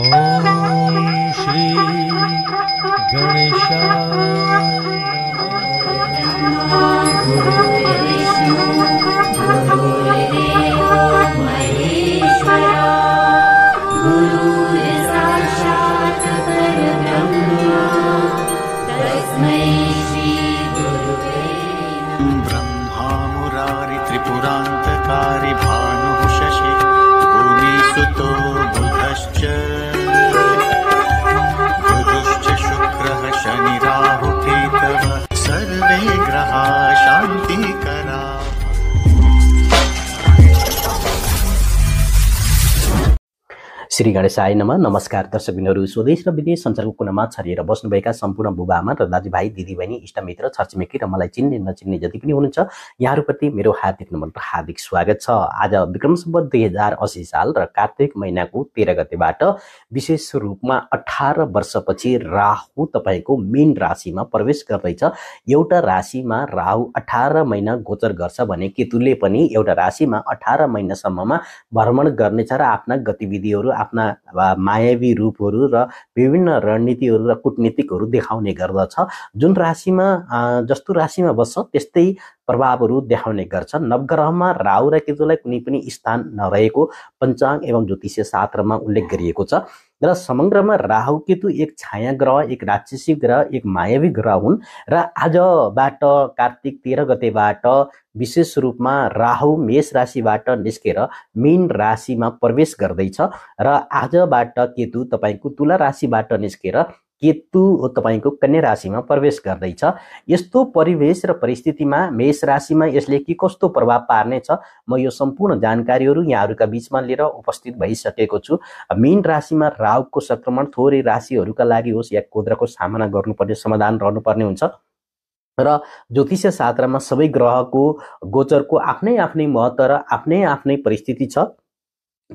ॐ श्री गणेश श्री गणेशाय नमा नमस्कार दर्शकबिनहरू स्वदेश र विदेश सञ्चारको कुनामा छरिएर बस्नुभएका सम्पूर्ण बुबामा र दाजुभाइ दिदीबहिनी इष्टमित्र छरछिमेकी र मलाई चिन्ने नचिन्ने जति पनि हुनुहुन्छ यहाँहरूप्रति मेरो हार्दिक नम्बर हार्दिक स्वागत छ आज विक्रम सम्बत दुई हजार असी साल र कार्तिक महिनाको तेह्र गतेबाट विशेष रूपमा अठार वर्षपछि राहु तपाईँको मेन राशिमा प्रवेश गर्दैछ एउटा राशिमा राहु अठार महिना गोचर गर्छ भने केतुले पनि एउटा राशिमा अठार महिनासम्ममा भ्रमण गर्नेछ र आफ्ना गतिविधिहरू आफ्ना मायावी रूपहरू र विभिन्न रणनीतिहरू र कुटनीतिकहरू देखाउने गर्दछ जुन राशिमा जस्तो राशिमा बस्छ त्यस्तै प्रभावहरू देखाउने गर्छन् नवग्रहमा राहु र केतुलाई कुनै पनि स्थान नरहेको पञ्चाङ एवं ज्योतिषीय शास्त्रमा उल्लेख गरिएको छ र समग्रमा राहु केतु एक छाया ग्रह एक राक्षसी ग्रह एक मायावी ग्रह हुन् र आजबाट कार्तिक तेह्र गतेबाट विशेष रूपमा राहु मेष राशिबाट निस्केर मीन राशिमा प्रवेश गर्दैछ र आजबाट केतु तपाईँको तुला राशिबाट निस्केर केतु तपाईँको कन्या राशिमा प्रवेश गर्दैछ यस्तो परिवेश र परिस्थितिमा मेष राशिमा यसले के कस्तो प्रभाव पार्नेछ म यो सम्पूर्ण जानकारीहरू यहाँहरूका बिचमा लिएर उपस्थित भइसकेको छु मेन राशिमा राहुको सङ्क्रमण थोरै राशिहरूका लागि होस् या कोद्राको सामना गर्नुपर्ने समाधान रहनुपर्ने हुन्छ र ज्योतिष शास्त्रमा सबै ग्रहको गोचरको आफ्नै आफ्नै महत्त्व र आफ्नै आफ्नै परिस्थिति छ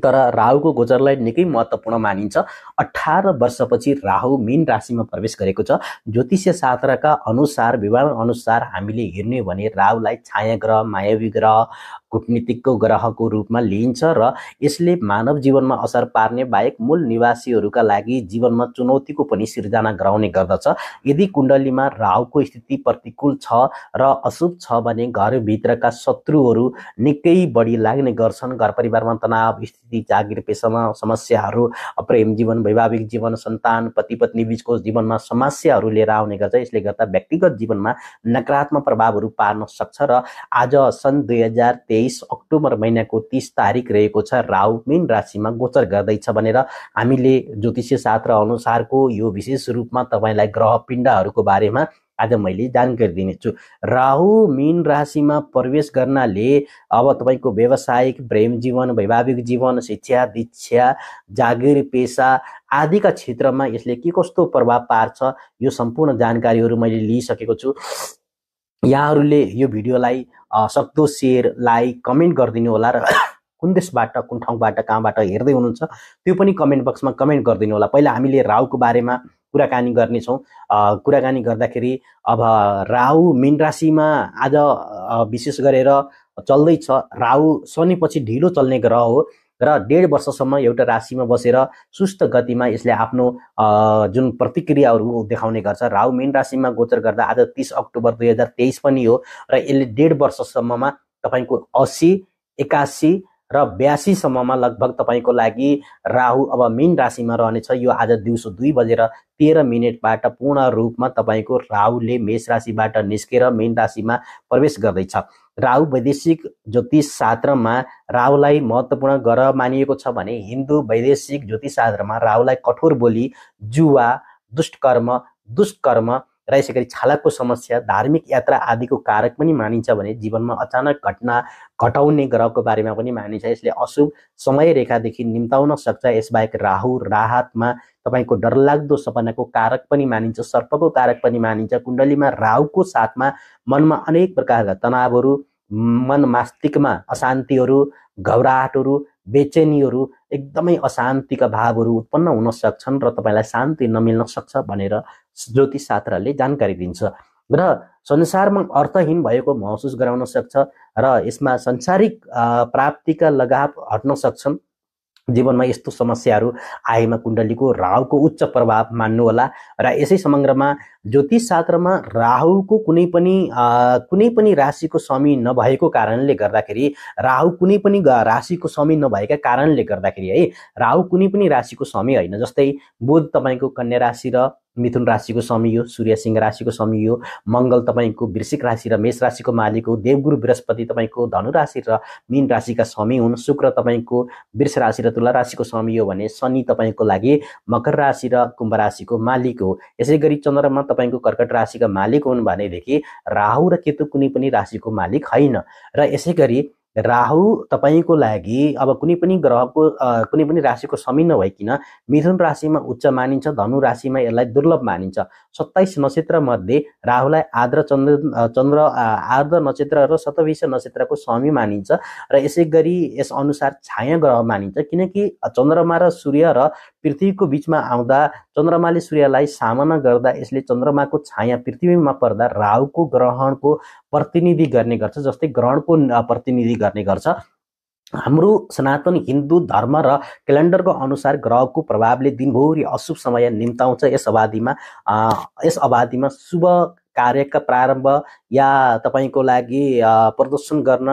तर राहुको गोचरलाई निकै महत्त्वपूर्ण मानिन्छ अठार वर्षपछि राहु मीन राशिमा प्रवेश गरेको छ ज्योतिष शास्त्रका अनुसार विवाह अनुसार हामीले हेर्ने भने राहुलाई छाया ग्रह मायावी ग्रह कुटनीतिकको ग्रहको रूपमा लिइन्छ र यसले मानव जीवनमा असर पार्ने बाहेक मूल निवासीहरूका लागि जीवनमा चुनौतीको पनि सिर्जना गराउने गर्दछ यदि कुण्डलीमा राहुको स्थिति प्रतिकूल छ र अशुभ छ भने घरभित्रका शत्रुहरू निकै बढी लाग्ने गर्छन् घर परिवारमा तनाव स्थिति जागिर पेसामा समस्याहरू प्रेम जीवन वैवाहिक जीवन सन्तान पति पत्नी बिचको जीवनमा समस्याहरू लिएर आउने गर्छ यसले गर्दा व्यक्तिगत जीवनमा नकारात्मक प्रभावहरू पार्न सक्छ र आज सन् दुई हजार तेइस तेइस अक्टोबर महिनाको तिस तारिक रहेको छ राहु मीन राशिमा गोचर गर्दैछ भनेर हामीले ज्योतिषीय शास्त्र अनुसारको यो विशेष रूपमा तपाईँलाई ग्रह पिण्डहरूको बारेमा आज मैले जानकारी दिनेछु राहु मीन राशिमा प्रवेश गर्नाले अब तपाईँको व्यावसायिक प्रेम जीवन वैवाहिक जीवन शिक्षा दीक्षा जागिर पेसा आदिका क्षेत्रमा यसले के कस्तो प्रभाव पार्छ यो सम्पूर्ण जानकारीहरू मैले लिइसकेको छु यहाँहरूले यो भिडियोलाई सक्दो सेयर लाइक कमेन्ट गरिदिनु होला र कुन देशबाट कुन ठाउँबाट कहाँबाट हेर्दै हुनुहुन्छ त्यो पनि कमेन्ट बक्समा कमेन्ट गरिदिनु होला पहिला हामीले राहुको बारेमा कुराकानी गर्नेछौँ कुराकानी गर्दाखेरि अब राहु मिन राशिमा आज विशेष गरेर चल्दैछ राहु शनिपछि ढिलो चल्ने ग्रह हो र डेढ वर्षसम्म एउटा राशिमा बसेर रा, सुस्त गतिमा यसले आफ्नो जुन प्रतिक्रियाहरू देखाउने गर्छ राहु मेन राशिमा गोचर गर्दा आज तिस अक्टोबर दुई हजार तेइस पनि हो र यसले डेढ वर्षसम्ममा तपाईँको असी एकासी र बयासीसम्ममा लगभग तपाईँको लागि राहु अब मिन राशिमा रहनेछ यो आज दिउँसो दुई बजेर तेह्र मिनटबाट पूर्ण रूपमा तपाईँको राहुले मेष राशिबाट निस्केर मेन राशिमा प्रवेश गर्दैछ राहु वैदेशिक ज्योतिष शास्त्रमा राहुलाई महत्त्वपूर्ण ग्रह मानिएको छ भने हिन्दू वैदेशिक ज्योतिष शास्त्रमा राहुलाई कठोर बोली जुवा दुष्टकर्म दुष्कर्म र यसै गरी छालाको समस्या धार्मिक यात्रा आदिको कारक पनि मानिन्छ भने जीवनमा अचानक घटना घटाउने ग्रहको बारेमा पनि मानिन्छ यसले अशुभ समय रेखादेखि निम्ताउन सक्छ यसबाहेक राहु राहतमा तपाईँको डरलाग्दो सपनाको कारक पनि मानिन्छ सर्पको कारक पनि मानिन्छ कुण्डलीमा राहुको साथमा मनमा अनेक प्रकारका तनावहरू मन मास्तिकमा अशान्तिहरू घबराहटहरू बेचेनीहरू एकदमै अशान्तिका भावहरू उत्पन्न हुन सक्छन् र तपाईँलाई शान्ति नमिल्न सक्छ भनेर ज्योतिष शास्त्रले जानकारी दिन्छ र संसारमा अर्थहीन भएको महसुस गराउन सक्छ र यसमा संसारिक प्राप्तिका लगाव हट्न सक्छन् जीवनमा यस्तो समस्याहरू आएमा कुण्डलीको रावको उच्च प्रभाव मान्नुहोला र यसै समग्रमा ज्योतिष शास्त्रमा राहुको कुनै पनि कुनै पनि राशिको समी नभएको कारणले गर्दाखेरि राहु कुनै पनि राशिको समी नभएका कारणले गर्दाखेरि है राहु कुनै पनि राशिको समी होइन जस्तै बुध तपाईँको कन्या राशि र मिथुन राशिको समी हो सूर्य सिंह राशिको समी हो मङ्गल तपाईँको वृश्चिक राशि र मेष राशिको मालिक हो देवगुरु बृहस्पति तपाईँको धनु राशि र मीन राशिका समी हुन् शुक्र तपाईँको वृष राशि र तुला राशिको समी हो भने शनि तपाईँको लागि मकर राशि र कुम्भ राशिको मालिक हो यसै गरी चन्द्रमा तपाईँको कर्कट राशिका मालिक हुन् भनेदेखि राहु र केतु कुनै पनि राशिको मालिक होइन र यसै गरी राहु तपाईँको लागि अब कुनै पनि ग्रहको कुनै पनि राशिको समी नभइकन मिथुन राशिमा उच्च मानिन्छ धनु राशिमा यसलाई दुर्लभ मानिन्छ सत्ताइस नक्षत्रमध्ये राहुलाई आर्द्र चन्द्र चन्द्र आर्द्र नक्षत्र र शतविष नक्षत्रको समी मानिन्छ र यसै गरी अनुसार छाया ग्रह मानिन्छ किनकि चन्द्रमा र सूर्य र पृथ्वीको बिचमा आउँदा चन्द्रमाले सूर्यलाई सामना गर्दा यसले चन्द्रमाको छाया पृथ्वीमा पर्दा राहुको ग्रहणको प्रतिनिधि गर्ने गर्छ जस्तै ग्रहणको प्रतिनिधि गर्ने गर्छ हाम्रो सनातन हिन्दू धर्म र क्यालेन्डरको अनुसार ग्रहको प्रभावले दिनभरि अशुभ समय निम्ताउँछ यस अवधिमा यस अवधिमा शुभ कार्यका प्रारम्भ या तपाईँको लागि प्रदर्शन गर्न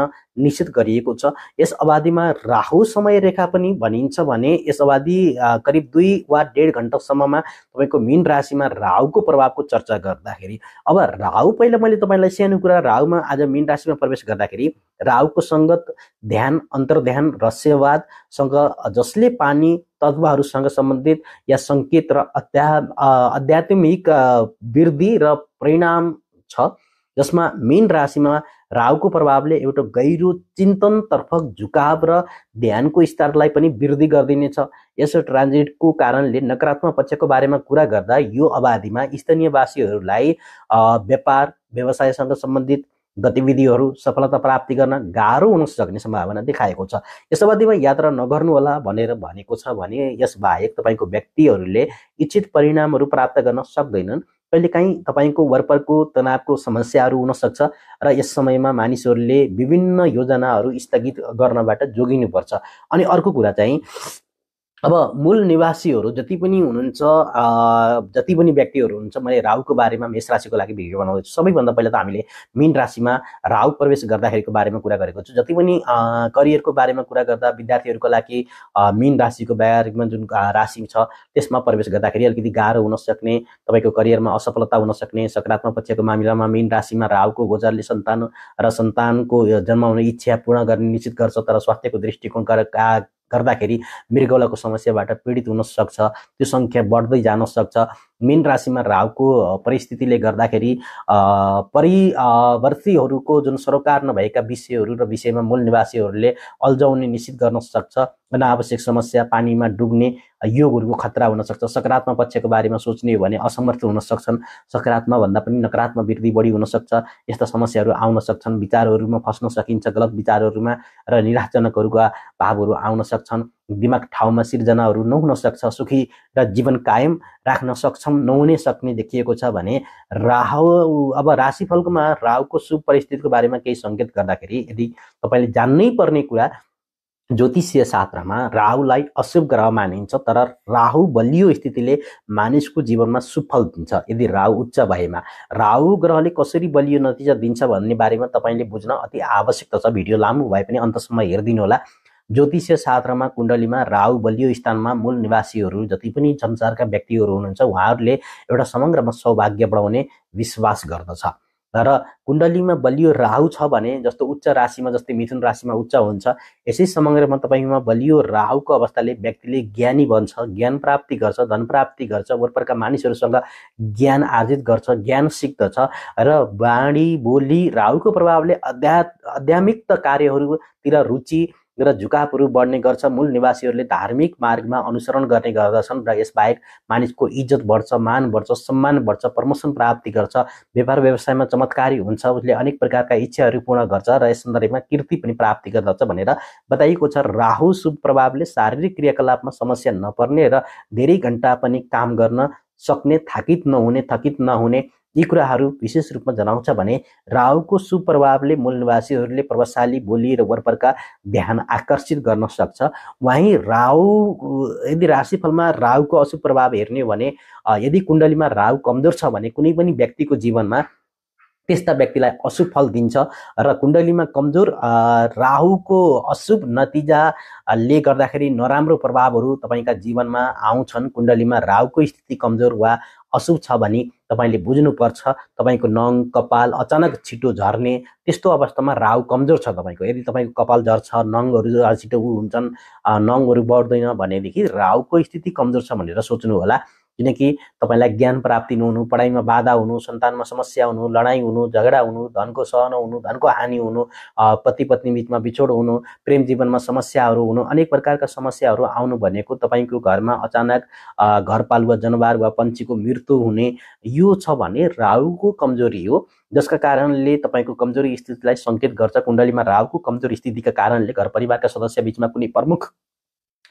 निश्चित गरिएको छ यस अवधिमा राहु समय रेखा पनि भनिन्छ भने यस अवधि करिब दुई वा डेढ घन्टासम्ममा तपाईँको मिन राशिमा राहुको प्रभावको चर्चा गर्दाखेरि अब राहु पहिला मैले तपाईँलाई सानो कुरा राहुमा आज मिन राशिमा प्रवेश गर्दाखेरि राहुको सङ्गत ध्यान अन्तर्ध्यान रहस्यवादसँग जसले पानी तत्त्वहरूसँग सम्बन्धित या सङ्केत र अध्या आध्यात्मिक वृद्धि र परिणाम छ जसमा मेन राशिमा राहुको प्रभावले एउटा गहिरो चिन्तनतर्फ झुकाव र ध्यानको स्तरलाई पनि वृद्धि गरिदिनेछ यस ट्रान्जिटको कारणले नकारात्मक पक्षको बारेमा कुरा गर्दा यो अवधिमा स्थानीयवासीहरूलाई व्यापार व्यवसायसँग सम्बन्धित गतिविधिहरू सफलता प्राप्ति गर्न गाह्रो हुन सक्ने सम्भावना देखाएको छ यस अवधिमा यात्रा नगर्नुहोला भनेर भनेको छ भने यसबाहेक तपाईँको व्यक्तिहरूले इच्छित परिणामहरू प्राप्त गर्न सक्दैनन् कहिलेकाहीँ तपाईँको वरपरको तनावको समस्याहरू हुनसक्छ र यस समयमा मानिसहरूले विभिन्न योजनाहरू स्थगित गर्नबाट जोगिनुपर्छ अनि अर्को कुरा चाहिँ अब मूल निवासीहरू जति पनि हुनुहुन्छ जति पनि व्यक्तिहरू हुनुहुन्छ मैले राहुको बारेमा मेष राशिको लागि भिडियो बनाउँदैछु सबैभन्दा पहिला त हामीले मिन राशिमा राहु प्रवेश गर्दाखेरिको बारेमा कुरा गरेको छु जति पनि करियरको बारेमा कुरा गर्दा विद्यार्थीहरूको लागि मिन राशिको बारेमा जुन राशि छ त्यसमा प्रवेश गर्दाखेरि अलिकति गाह्रो हुन सक्ने तपाईँको करियरमा असफलता हुन सक्ने सकारात्मक पक्षको मामिलामा मीन राशिमा राहुको गोजारले सन्तान र सन्तानको जन्माउने इच्छा पूर्ण गर्ने निश्चित गर्छ तर स्वास्थ्यको दृष्टिकोण गर्दाखेरि मृगौलाको समस्याबाट पीडित हुन सक्छ त्यो सङ्ख्या बढ्दै जान सक्छ मिन राशिमा राहुको परिस्थितिले गर्दाखेरि परिवर्तीहरूको जुन सरोकार नभएका विषयहरू र विषयमा मूल निवासीहरूले अल्झाउने निश्चित गर्न सक्छ अनावश्यक समस्या पानीमा डुब्ने योगहरूको खतरा हुनसक्छ सकारात्मक पक्षको बारेमा सोच्ने हो भने असमर्थ हुन सक्छन् सकारात्मक भन्दा पनि नकारात्मक वृद्धि बढी हुनसक्छ यस्ता समस्याहरू आउन सक्छन् विचारहरूमा फस्न सकिन्छ गलत विचारहरूमा र निराशजनकहरूका भावहरू आउन सक्छन् दिमाग ठाउँमा सिर्जनाहरू नहुन सक्छ सुखी र जीवन कायम राख्न सक्छौँ नहुने सक्ने देखिएको छ भने राहु अब राशिफलकोमा राहुको शुभ परिस्थितिको बारेमा केही सङ्केत गर्दाखेरि यदि तपाईँले जान्नै पर्ने कुरा ज्योतिषीय शास्त्रमा राहुलाई अशुभ ग्रह मानिन्छ तर राहु बलियो स्थितिले मानिसको जीवनमा सुफल दिन्छ यदि राहु उच्च भएमा राहु ग्रहले कसरी बलियो नतिजा दिन्छ भन्ने बारेमा तपाईँले बुझ्न अति आवश्यकता छ भिडियो लामो भए पनि अन्तसम्म हेरिदिनु होला ज्योतिष शास्त्रमा कुण्डलीमा राहु बलियो स्थानमा मूल निवासीहरू जति पनि संसारका व्यक्तिहरू हुनुहुन्छ उहाँहरूले एउटा समग्रमा सौभाग्य बढाउने विश्वास गर्दछ र कुण्डलीमा बलियो राहु छ भने जस्तो उच्च राशिमा जस्तै मिथुन राशिमा उच्च हुन्छ यसै समग्रमा तपाईँमा बलियो राहुको अवस्थाले व्यक्तिले ज्ञानी बन्छ ज्ञान प्राप्ति गर्छ धन प्राप्ति गर्छ वरपरका मानिसहरूसँग ज्ञान आर्जित गर्छ ज्ञान सिक्दछ र बाणी बोली राहुको प्रभावले अध्या अध्यात्मिक कार्यहरूतिर रुचि र झुकापहरू बढ्ने गर्छ मूल निवासीहरूले धार्मिक मार्गमा अनुसरण गर्ने गर्दछन् र यसबाहेक मानिसको इज्जत बढ्छ मान बढ्छ सम्मान बढ्छ प्रमोसन प्राप्ति गर्छ व्यापार व्यवसायमा चमत्कारी हुन्छ उसले अनेक प्रकारका इच्छाहरू पूर्ण गर्छ र यस सन्दर्भमा कीर्ति पनि प्राप्ति गर्दछ भनेर बताइएको छ राहु शुभ प्रभावले शारीरिक क्रियाकलापमा समस्या नपर्ने र धेरै घन्टा पनि काम गर्न सक्ने थाकित नहुने थकित नहुने यी कुराहरू विशेष रूपमा जनाउँछ भने राहुको सुप्रभावले मूल निवासीहरूले प्रभावशाली बोली र वरपरका ध्यान आकर्षित गर्न सक्छ वहीँ राहु यदि राशिफलमा राहुको अशुभ प्रभाव हेर्ने हो भने यदि कुण्डलीमा राहु कमजोर छ भने कुनै पनि व्यक्तिको जीवनमा त्यस्ता व्यक्तिलाई अशुभ फल दिन्छ र कुण्डलीमा कमजोर राहुको अशुभ नतिजाले गर्दाखेरि नराम्रो प्रभावहरू तपाईँका जीवनमा आउँछन् कुण्डलीमा राहुको स्थिति कमजोर वा अशुभ छ भने तपाईँले बुझ्नुपर्छ तपाईँको नङ कपाल अचानक छिटो झर्ने त्यस्तो अवस्थामा राहु कमजोर छ तपाईँको यदि तपाईँको कपाल झर्छ नङहरू छिटो हुन्छन् नङहरू बढ्दैन भनेदेखि राहुको स्थिति कमजोर छ भनेर सोच्नु होला किनकि तपाईँलाई ज्ञान प्राप्ति नहुनु पढाइमा बाधा हुनु सन्तानमा समस्या हुनु लडाइँ हुनु झगडा हुनु धनको सहन हुनु धनको हानि हुनु पति पत्नी बिचमा बिछोड हुनु प्रेम जीवनमा समस्याहरू हुनु अनेक प्रकारका समस्याहरू आउनु भनेको तपाईँको घरमा अचानक घरपालुवा जनावर वा पन्छीको मृत्यु हुने यो छ भने राहुको कमजोरी हो जसका कारणले तपाईँको कमजोरी स्थितिलाई सङ्केत गर्छ कुण्डलीमा राहुको कमजोर स्थितिका कारणले घर परिवारका सदस्य बिचमा कुनै प्रमुख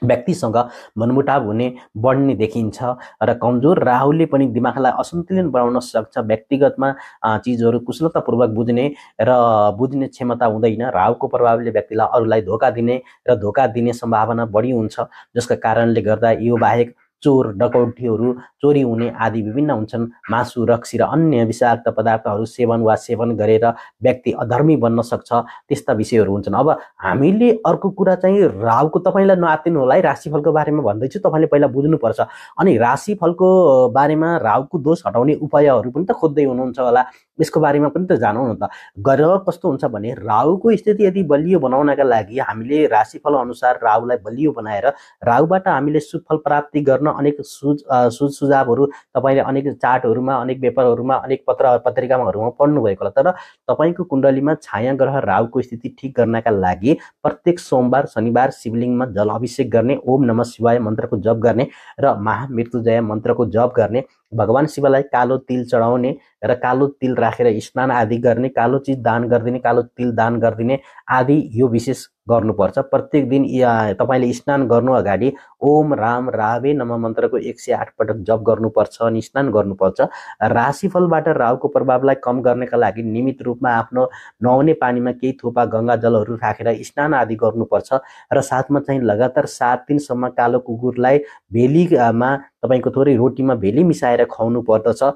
व्यक्तिसँग मनमुटाव हुने बढ्ने देखिन्छ र कमजोर राहुले पनि दिमागलाई असन्तुलन बनाउन सक्छ व्यक्तिगतमा चिजहरू कुशलतापूर्वक बुझ्ने र बुझ्ने क्षमता हुँदैन राहुको प्रभावले व्यक्तिलाई अरूलाई धोका दिने र धोका दिने सम्भावना बढी हुन्छ जसका कारणले गर्दा यो बाहेक चोर डकौटीहरू चोरी हुने आदि विभिन्न हुन्छन् मासु रक्सी र अन्य विषाक्त पदार्थहरू सेवन वा सेवन गरेर व्यक्ति अधर्मी बन्न सक्छ त्यस्ता विषयहरू हुन्छन् अब हामीले अर्को कुरा चाहिँ राहुको तपाईँलाई नआतिनु होला है राशिफलको बारेमा भन्दैछु तपाईँले पहिला बुझ्नुपर्छ अनि राशिफलको बारेमा राहुको दोष हटाउने उपायहरू पनि त खोज्दै हुनुहुन्छ होला यसको बारेमा पनि त जानौँ न त ग्रह कस्तो हुन्छ भने राहुको स्थिति यदि बलियो बनाउनका लागि हामीले राशिफल अनुसार राहुलाई बलियो बनाएर राहुबाट हामीले सुफल प्राप्ति गर्न अनेक सुझ सुझावहरू तपाईँले अनेक चार्टहरूमा अनेक पेपरहरूमा अनेक पत्र पत्रिकामाहरूमा पढ्नुभएको होला तर तपाईँको कुण्डलीमा छाया ग्रह राहुको स्थिति ठिक गर्नका लागि प्रत्येक सोमबार शनिबार शिवलिङ्गमा जल अभिषेक गर्ने ओम नम शिवाय मन्त्रको जप गर्ने र महामृत्युजय मन्त्रको जप गर्ने भगवान् शिवलाई कालो तिल चढाउने र कालो तिल राखेर स्नान आदि गर्ने कालो चिज दान गरिदिने कालो तिल दान गरिदिने आदि यो विशेष गर्नुपर्छ प्रत्येक दिन तपाईँले स्नान गर्नु अगाडि ओम राम रावे नम मन्त्रको एक सय आठ पटक जप गर्नुपर्छ अनि स्नान गर्नुपर्छ राशिफलबाट राहुको प्रभावलाई कम गर्नका लागि नियमित रूपमा आफ्नो नुहाउने पानीमा केही थोपा गङ्गा जलहरू राखेर स्नान आदि गर्नुपर्छ र साथमा चाहिँ लगातार सात दिनसम्म कालो कुकुरलाई भेलीमा तपाईँको थोरै रोटीमा भेली मिसाएर खुवाउनु पर्दछ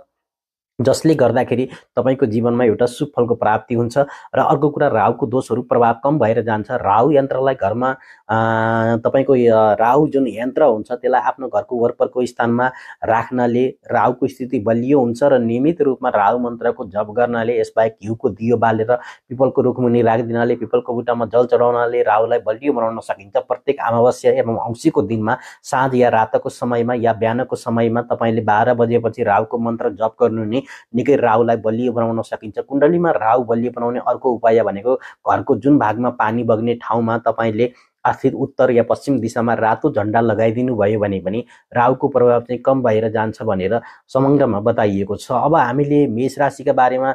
जसले गर्दाखेरि तपाईँको जीवनमा एउटा सुफलको प्राप्ति हुन्छ र अर्को कुरा राहुको दोषहरू प्रभाव कम भएर जान्छ राहु यन्त्रलाई घरमा तपाईँको राहु जुन यन्त्र हुन्छ त्यसलाई आफ्नो घरको वरपरको स्थानमा राख्नाले राहुको स्थिति बलियो हुन्छ र नियमित रूपमा राहु मन्त्रको जप गर्नाले यसबाहेक घिउको दियो बालेर पिपलको रुखमुनि राखिदिनाले पिपलको बुट्टामा जल चढाउनाले राहुलाई बलियो बनाउन सकिन्छ प्रत्येक अमावस्या एवं औँसीको दिनमा साँझ या रातको समयमा या बिहानको समयमा तपाईँले बाह्र बजेपछि राहुको मन्त्र जप गर्नु नि निकै राहुलाई बलियो बनाउन सकिन्छ कुण्डलीमा राहु बलियो बनाउने अर्को उपाय भनेको घरको जुन भागमा पानी बग्ने ठाउँमा तपाईँले आश्रित उत्तर या पश्चिम दिशामा रातो झन्डा लगाइदिनु भयो भने पनि राहुको प्रभाव चाहिँ कम भएर जान्छ भनेर समग्रमा बताइएको छ अब हामीले मेष राशिका बारेमा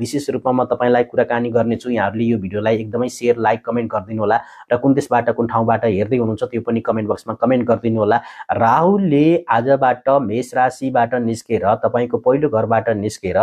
विशेष रूपमा म तपाईँलाई कुराकानी गर्नेछु यहाँहरूले यो भिडियोलाई एकदमै सेयर लाइक कमेन्ट गरिदिनु होला र कुन देशबाट कुन ठाउँबाट हेर्दै हुनुहुन्छ त्यो पनि कमेन्ट बक्समा कमेन्ट गरिदिनु होला राहुले आजबाट मेष राशिबाट निस्केर तपाईँको पहिलो घरबाट निस्केर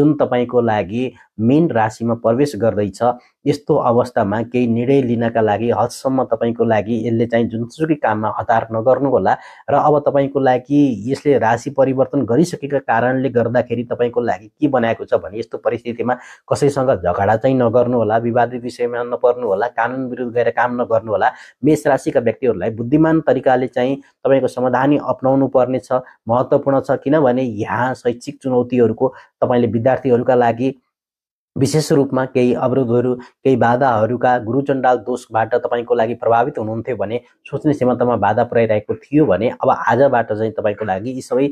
जुन तपाईँको लागि मेन राशिमा प्रवेश गर्दैछ यस्तो अवस्थामा केही निर्णय लिनका लागि हदसम्म तपाईँको लागि यसले चाहिँ जुनसुकै काममा हतार नगर्नु होला र अब तपाईँको लागि यसले राशि परिवर्तन गरिसकेका कारणले गर्दाखेरि तपाईँको लागि के बनाएको छ भने यस्तो परिस्थितिमा कसैसँग झगडा चाहिँ नगर्नु होला विवादित विषयमा नपर्नु होला कानुन विरुद्ध गएर काम नगर्नु होला मेष राशिका व्यक्तिहरूलाई बुद्धिमान तरिकाले चाहिँ तपाईँको समाधानी अप्नाउनु पर्नेछ महत्त्वपूर्ण छ किनभने यहाँ शैक्षिक चुनौतीहरूको तपाईँले विद्यार्थीहरूका लागि विशेष रूपमा केही अवरोधहरू केही बाधाहरूका गुरुचण्डाल दोषबाट तपाईँको लागि प्रभावित हुनुहुन्थ्यो भने सोच्ने क्षमतामा बाधा पुऱ्याइरहेको थियो भने अब आजबाट चाहिँ तपाईँको लागि यी सबै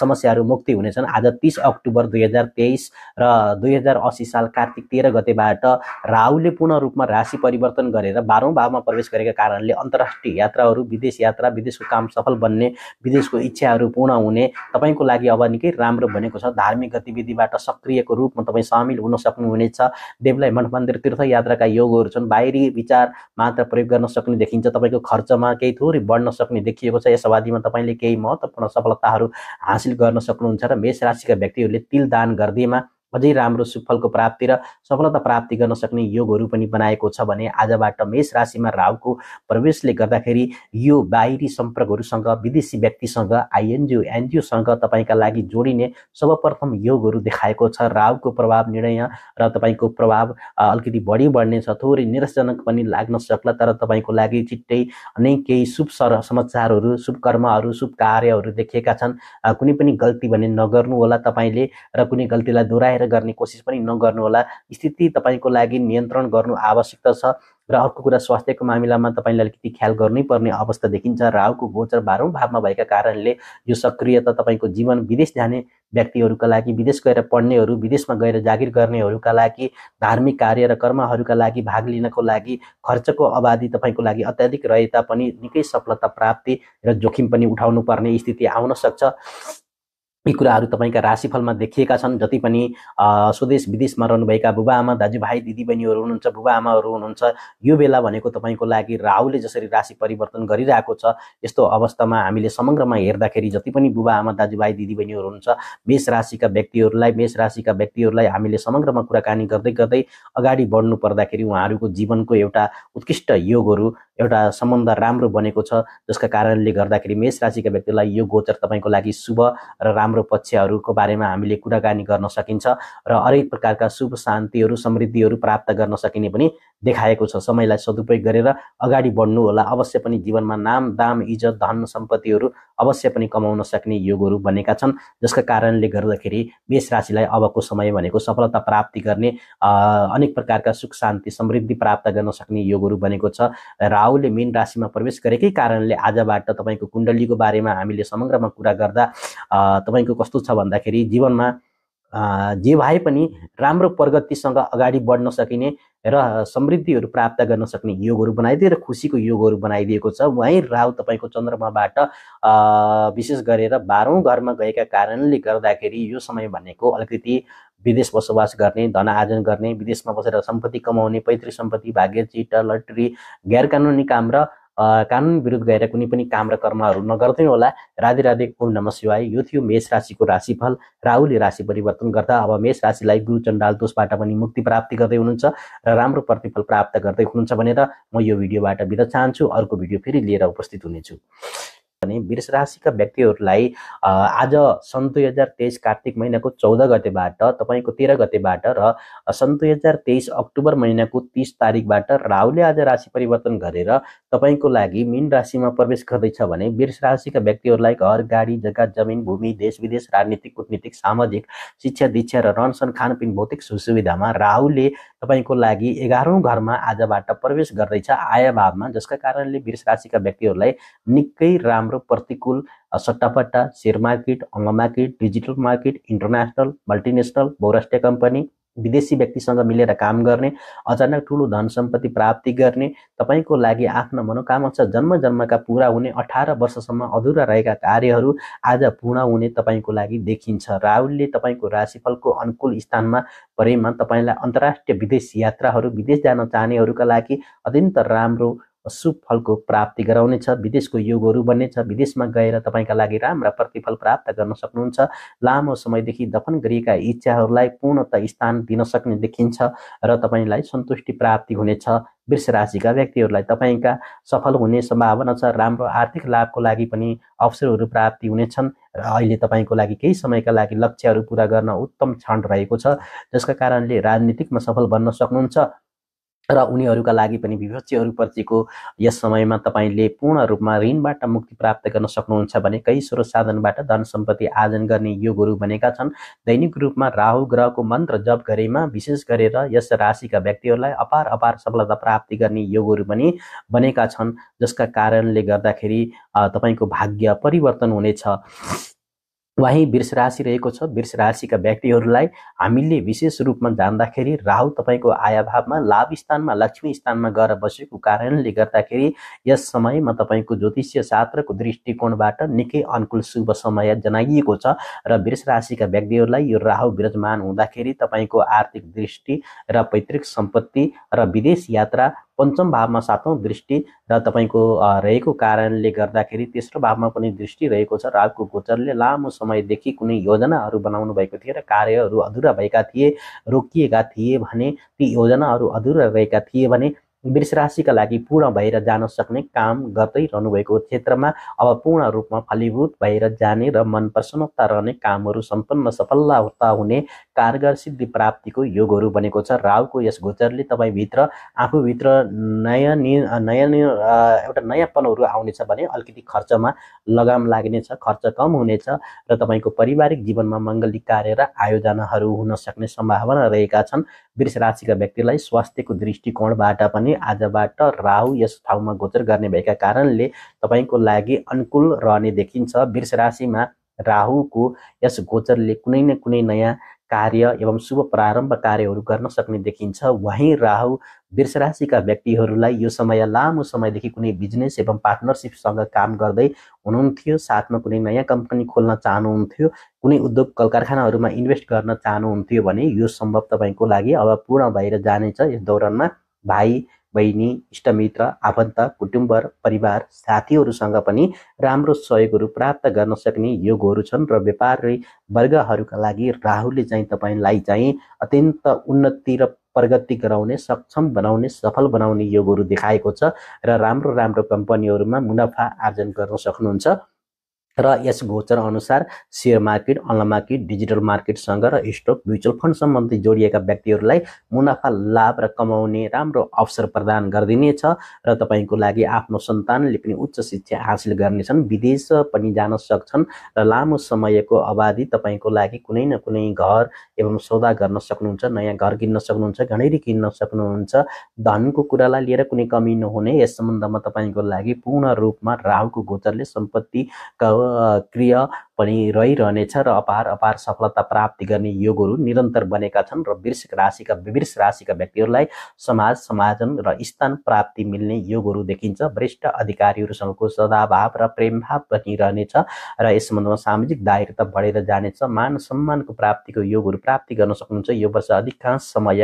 समस्याहरू मुक्ति हुनेछन् आज तिस अक्टोबर दुई हजार तेइस र दुई हजार असी साल कार्तिक तेह्र गतेबाट राहुले पूर्ण रूपमा राशि परिवर्तन गरेर बाह्रौँ भावमा प्रवेश गरेको कारणले अन्तर्राष्ट्रिय यात्राहरू विदेश यात्रा विदेशको काम सफल बन्ने विदेशको इच्छाहरू पूर्ण हुने तपाईँको लागि अब निकै राम्रो भनेको छ धार्मिक गतिविधिबाट सक्रियको रूपमा तपाईँ सामेल हुन सक्नुहुनेछ देवलाई मन मन्दिर यात्राका योगहरू छन् बाहिरी विचार मात्र प्रयोग गर्न सक्ने देखिन्छ तपाईँको खर्चमा केही थोरै बढ्न सक्ने देखिएको छ यस अवधिमा तपाईँले केही महत्त्वपूर्ण सफलताहरू हासिल गर्न सक्नुहुन्छ र मेष राशिका व्यक्तिहरूले तिल दान गरिदिएमा अझै राम्रो सुफलको प्राप्ति र सफलता प्राप्ति गर्न सक्ने योगहरू पनि बनाएको छ भने आजबाट मेष राशिमा राहुको प्रवेशले गर्दाखेरि यो बाहिरी सम्पर्कहरूसँग विदेशी व्यक्तिसँग आइएनजिओ एनजिओसँग तपाईँका लागि जोडिने सर्वप्रथम योगहरू देखाएको छ राहुको प्रभाव निर्णय र तपाईँको प्रभाव अलिकति बढी बढ्ने छ थोरै निराशजनक पनि लाग्न सक्ला तर तपाईँको लागि छिट्टै नै केही शुभ सर समाचारहरू शुभ कर्महरू शुभ कार्यहरू देखिएका छन् कुनै पनि गल्ती भने नगर्नु होला तपाईँले र कुनै गल्तीलाई दोहोऱ्याएर गर्ने कोसिस पनि नगर्नुहोला स्थिति तपाईँको लागि नियन्त्रण गर्नु आवश्यकता छ र अर्को कुरा स्वास्थ्यको मामिलामा तपाईँले अलिकति ख्याल गर्नै पर्ने अवस्था देखिन्छ राहुको गोचर बाह्रौँ भावमा भएका कारणले यो सक्रियता तपाईँको जीवन विदेश जाने व्यक्तिहरूका लागि विदेश गएर पढ्नेहरू विदेशमा गएर जागिर गर्नेहरूका लागि धार्मिक कार्य र कर्महरूका लागि भाग लिनको लागि खर्चको अवधि तपाईँको लागि अत्याधिक रहे तापनि निकै सफलता प्राप्ति र जोखिम पनि उठाउनु पर्ने स्थिति आउन सक्छ यी कुराहरू तपाईँका राशिफलमा देखिएका छन् जति पनि स्वदेश विदेशमा रहनुभएका बुबाआमा दाजुभाइ दिदीबहिनीहरू हुनुहुन्छ बुबाआमाहरू हुनुहुन्छ यो बेला भनेको तपाईँको लागि राहुले जसरी राशि परिवर्तन गरिरहेको छ यस्तो अवस्थामा हामीले समग्रमा हेर्दाखेरि जति पनि बुबाआमा दाजुभाइ दिदीबहिनीहरू हुनुहुन्छ मेष राशिका व्यक्तिहरूलाई मेष राशिका व्यक्तिहरूलाई हामीले समग्रमा कुराकानी गर्दै गर्दै अगाडि बढ्नु पर्दाखेरि उहाँहरूको जीवनको एउटा उत्कृष्ट योगहरू एउटा सम्बन्ध राम्रो बनेको छ जसका कारणले गर्दाखेरि मेष राशिका व्यक्तिलाई यो गोचर तपाईँको लागि शुभ र राम्रो पक्षहरूको बारेमा हामीले कुराकानी गर्न सकिन्छ र हरेक प्रकारका शुभ शान्तिहरू समृद्धिहरू प्राप्त गर्न सकिने पनि देखाएको छ समयलाई सदुपयोग गरेर अगाडि बढ्नु होला अवश्य पनि जीवनमा नाम दाम इज्जत धन सम्पत्तिहरू अवश्य पनि कमाउन सक्ने योगहरू बनेका छन् जसका कारणले गर्दाखेरि मेष राशिलाई अबको समय भनेको सफलता प्राप्ति गर्ने अनेक प्रकारका सुख शान्ति समृद्धि प्राप्त गर्न सक्ने योगहरू बनेको छ राहुले मेन राशिमा प्रवेश गरेकै कारणले आजबाट तपाईँको कुण्डलीको बारेमा हामीले समग्रमा कुरा गर्दा तपाईँको कस्तो छ भन्दाखेरि जीवनमा जे भए पनि राम्रो प्रगतिसँग अगाडि बढ्न सकिने र समृद्धिहरू प्राप्त गर्न सक्ने योगहरू बनाइदिए र खुसीको योगहरू बनाइदिएको छ वहीँ राव तपाईँको चन्द्रमाबाट विशेष गरेर बाह्रौँ घरमा गएका कारणले गर्दाखेरि यो समय भनेको अलिकति विदेश बसोबास गर्ने धन आर्जन गर्ने विदेशमा बसेर सम्पत्ति कमाउने पैतृक सम्पत्ति भाग्य चिट लटरी गैर कानुनी काम र कानुन विरुद्ध गएर कुनै पनि काम र कर्महरू नगर्दै होला राधे राधे ओम नम शिवाय यो थियो मेष राशिको राशिफल राहुले राशि परिवर्तन गर्दा अब मेष राशिलाई गुरु चण्डाल दोषबाट पनि मुक्ति प्राप्ति गर्दै हुनुहुन्छ र राम्रो प्रतिफल प्राप्त गर्दै हुनुहुन्छ भनेर म यो भिडियोबाट बिदा चाहन्छु अर्को भिडियो फेरि लिएर उपस्थित हुनेछु भने वृष राशिका व्यक्तिहरूलाई आज सन् दुई हजार तेइस कार्तिक महिनाको चौध गतेबाट तपाईँको तेह्र गतेबाट र सन् दुई हजार तेइस अक्टोबर महिनाको तिस तारिकबाट राहुले आज राशि परिवर्तन गरेर तपाईँको लागि मिन राशिमा प्रवेश गर्दैछ भने वृष राशिका व्यक्तिहरूलाई घर गाडी जग्गा जमिन भूमि देश विदेश राजनीतिक कुटनीतिक सामाजिक शिक्षा दीक्षा र रनसन खानपिन भौतिक सुसुविधामा राहुले तपाईँको लागि एघारौँ घरमा आजबाट प्रवेश गर्दैछ आय भावमा जसका कारणले वृष राशिका व्यक्तिहरूलाई निकै राम्रो हाम्रो प्रतिकूल सट्टापट्टा सेयर मार्केट अङ्ग market digital market international multinational बहुराष्ट्रिय कम्पनी विदेशी व्यक्तिसँग मिलेर काम गर्ने अचानक ठुलो धन सम्पत्ति प्राप्ति गर्ने तपाईँको लागि आफ्नो मनोकामना जन्म जन्मका पुरा हुने अठार वर्षसम्म अधुरा रहेका कार्यहरू आज पूर्ण हुने तपाईँको लागि देखिन्छ राहुलले तपाईँको राशिफलको अनुकूल स्थानमा परेमा तपाईँलाई अन्तर्राष्ट्रिय विदेश यात्राहरू विदेश जान चाहनेहरूका लागि अत्यन्त राम्रो सुफलको प्राप्ति गराउनेछ विदेशको योगहरू बन्नेछ विदेशमा गएर तपाईँका लागि राम्रा प्रतिफल प्राप्त गर्न सक्नुहुन्छ लामो समयदेखि दफन गरिएका इच्छाहरूलाई पूर्णत स्थान दिन सक्ने देखिन्छ र तपाईँलाई सन्तुष्टि प्राप्ति हुनेछ वृष राशिका व्यक्तिहरूलाई तपाईँका सफल हुने सम्भावना छ राम्रो आर्थिक लाभको लागि पनि अवसरहरू प्राप्ति हुनेछन् र अहिले तपाईँको लागि केही समयका लागि लक्ष्यहरू पुरा गर्न उत्तम क्षण रहेको छ जसका कारणले राजनीतिकमा सफल बन्न सक्नुहुन्छ र उनीहरूका लागि पनि विपक्षीहरूप्रतिको यस समयमा तपाईँले पूर्ण रूपमा ऋणबाट मुक्ति प्राप्त गर्न सक्नुहुन्छ भने कई स्रोत साधनबाट धन सम्पत्ति आर्जन गर्ने योगहरू बनेका छन् दैनिक रूपमा राहु ग्रहको मन्त्र जप गरेमा विशेष गरेर यस राशिका व्यक्तिहरूलाई अपार अपार सफलता प्राप्ति गर्ने योगहरू पनि बनेका छन् जसका कारणले गर्दाखेरि तपाईँको भाग्य परिवर्तन हुनेछ वहीँ वृष राशि रहेको छ वृष राशिका व्यक्तिहरूलाई हामीले विशेष रूपमा जान्दाखेरि राहु तपाईँको आयाभावमा लाभ स्थानमा लक्ष्मी स्थानमा गएर बसेको कारणले गर्दाखेरि यस समयमा तपाईँको ज्योतिष शास्त्रको दृष्टिकोणबाट निकै अनुकूल शुभ समय जनाइएको छ र वृष राशिका व्यक्तिहरूलाई यो राहु विराजमान हुँदाखेरि तपाईँको आर्थिक दृष्टि र पैतृक सम्पत्ति र विदेश यात्रा पञ्चम भावमा सातौँ दृष्टि र तपाईँको रहेको कारणले गर्दाखेरि तेस्रो भावमा पनि दृष्टि रहेको छ राहुको गोचरले लामो समयदेखि कुनै योजनाहरू बनाउनु भएको थिए र कार्यहरू अधुरा भएका थिए रोकिएका थिए भने ती योजनाहरू अधुरा रहेका थिए भने वृष राशिका लागि पूर्ण भएर जान सक्ने काम गर्दै रहनुभएको क्षेत्रमा अब पूर्ण रूपमा फलीभूत भएर जाने र मन प्रसन्नता रहने कामहरू सम्पन्न सफलता हुने कारगर सिद्धि प्राप्तिको योगहरू बनेको छ राहुको यस गोचरले तपाईँभित्र आफूभित्र नयाँ नयाँ एउटा नयाँपनहरू आउनेछ भने अलिकति खर्चमा लगाम लाग्नेछ खर्च कम हुनेछ र तपाईँको पारिवारिक जीवनमा मङ्गलिक कार्य र आयोजनाहरू हुन सक्ने सम्भावना रहेका छन् वृष राशिका व्यक्तिलाई स्वास्थ्यको दृष्टिकोणबाट पनि पनि आजबाट राहु यस ठाउँमा गोचर गर्ने भएका कारणले तपाईँको लागि अनुकूल रहने देखिन्छ वृष राशिमा राहुको यस गोचरले कुनै न कुनै नयाँ कार्य एवं शुभ प्रारम्भ कार्यहरू गर्न सक्ने देखिन्छ वहीँ राहु वृष राशिका व्यक्तिहरूलाई यो समय लामो समयदेखि कुनै बिजनेस एवं पार्टनरसिपसँग काम गर्दै हुनुहुन्थ्यो साथमा कुनै नयाँ कम्पनी खोल्न चाहनुहुन्थ्यो कुनै उद्योग कल कारखानाहरूमा इन्भेस्ट गर्न चाहनुहुन्थ्यो भने यो सम्भव तपाईँको लागि अब पूर्ण भएर जानेछ यस दौरानमा भाइ बहिनी इष्टमित्र आफन्त कुटुम्ब परिवार साथीहरूसँग पनि राम्रो सहयोगहरू प्राप्त गर्न सक्ने योगहरू छन् र व्यापारी वर्गहरूका लागि राहुले चाहिँ तपाईँलाई चाहिँ अत्यन्त उन्नति र प्रगति गराउने सक्षम बनाउने सफल बनाउने योगहरू देखाएको छ र राम्रो राम्रो कम्पनीहरूमा मुनाफा आर्जन गर्न सक्नुहुन्छ र यस गोचर अनुसार share market online market digital मार्केटसँग र स्टक म्युचुअल फन्ड सम्बन्धी जोडिएका व्यक्तिहरूलाई मुनाफा लाभ र कमाउने राम्रो अवसर प्रदान गरिदिनेछ र तपाईँको लागि आफ्नो सन्तानले पनि उच्च शिक्षा हासिल गर्नेछन् विदेश पनि जान सक्छन् र लामो समयको अवधि तपाईँको लागि कुनै न कुनै घर एवं सौदा गर्न सक्नुहुन्छ नयाँ घर किन्न सक्नुहुन्छ घडेरी किन्न सक्नुहुन्छ धनको कुरालाई लिएर कुनै कमी नहुने यस सम्बन्धमा तपाईँको लागि पूर्ण रूपमा राहुको गोचरले सम्पत्ति क्रिया पनि रहिरहनेछ र अपार अपार सफलता प्राप्ति गर्ने योगहरू निरन्तर बनेका छन् र वृश्चिक राशिका विवृष राशिका व्यक्तिहरूलाई समाज समाजन र स्थान प्राप्ति मिल्ने योगहरू देखिन्छ वरिष्ठ अधिकारीहरूसँगको सदाभाव र प्रेमभाव पनि रहनेछ र यस सम्बन्धमा सामाजिक दायरता बढेर जानेछ मान सम्मानको प्राप्तिको योगहरू प्राप्ति गर्न सक्नुहुन्छ यो वर्ष अधिकांश समय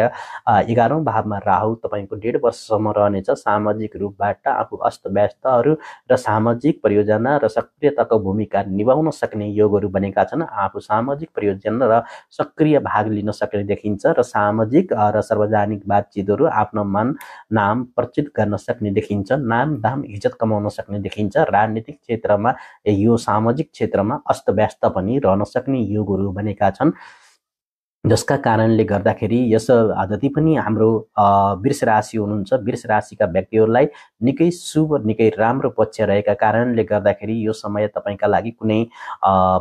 एघारौँ भावमा राहु तपाईँको डेढ वर्षसम्म रहनेछ सामाजिक रूपबाट आफू अस्त व्यस्तहरू र सामाजिक परियोजना र सक्रियताको भूमिका निभाउन सक्ने गर्ने योगहरू बनेका छन् आफू सामाजिक प्रयोजन र सक्रिय भाग लिन सक्ने देखिन्छ र सामाजिक र सार्वजनिक बातचितहरू आफ्नो मन नाम प्रचित गर्न सक्ने देखिन्छ नाम दाम इज्जत कमाउन सक्ने देखिन्छ राजनीतिक क्षेत्रमा यो सामाजिक क्षेत्रमा अस्तव्यस्त पनि रहन सक्ने योगहरू बनेका छन् जसका कारणले गर्दाखेरि यस जति पनि हाम्रो वृष राशि हुनुहुन्छ वृष राशिका व्यक्तिहरूलाई निकै शुभ निकै राम्रो पक्ष रहेका कारणले गर्दाखेरि यो समय तपाईँका लागि कुनै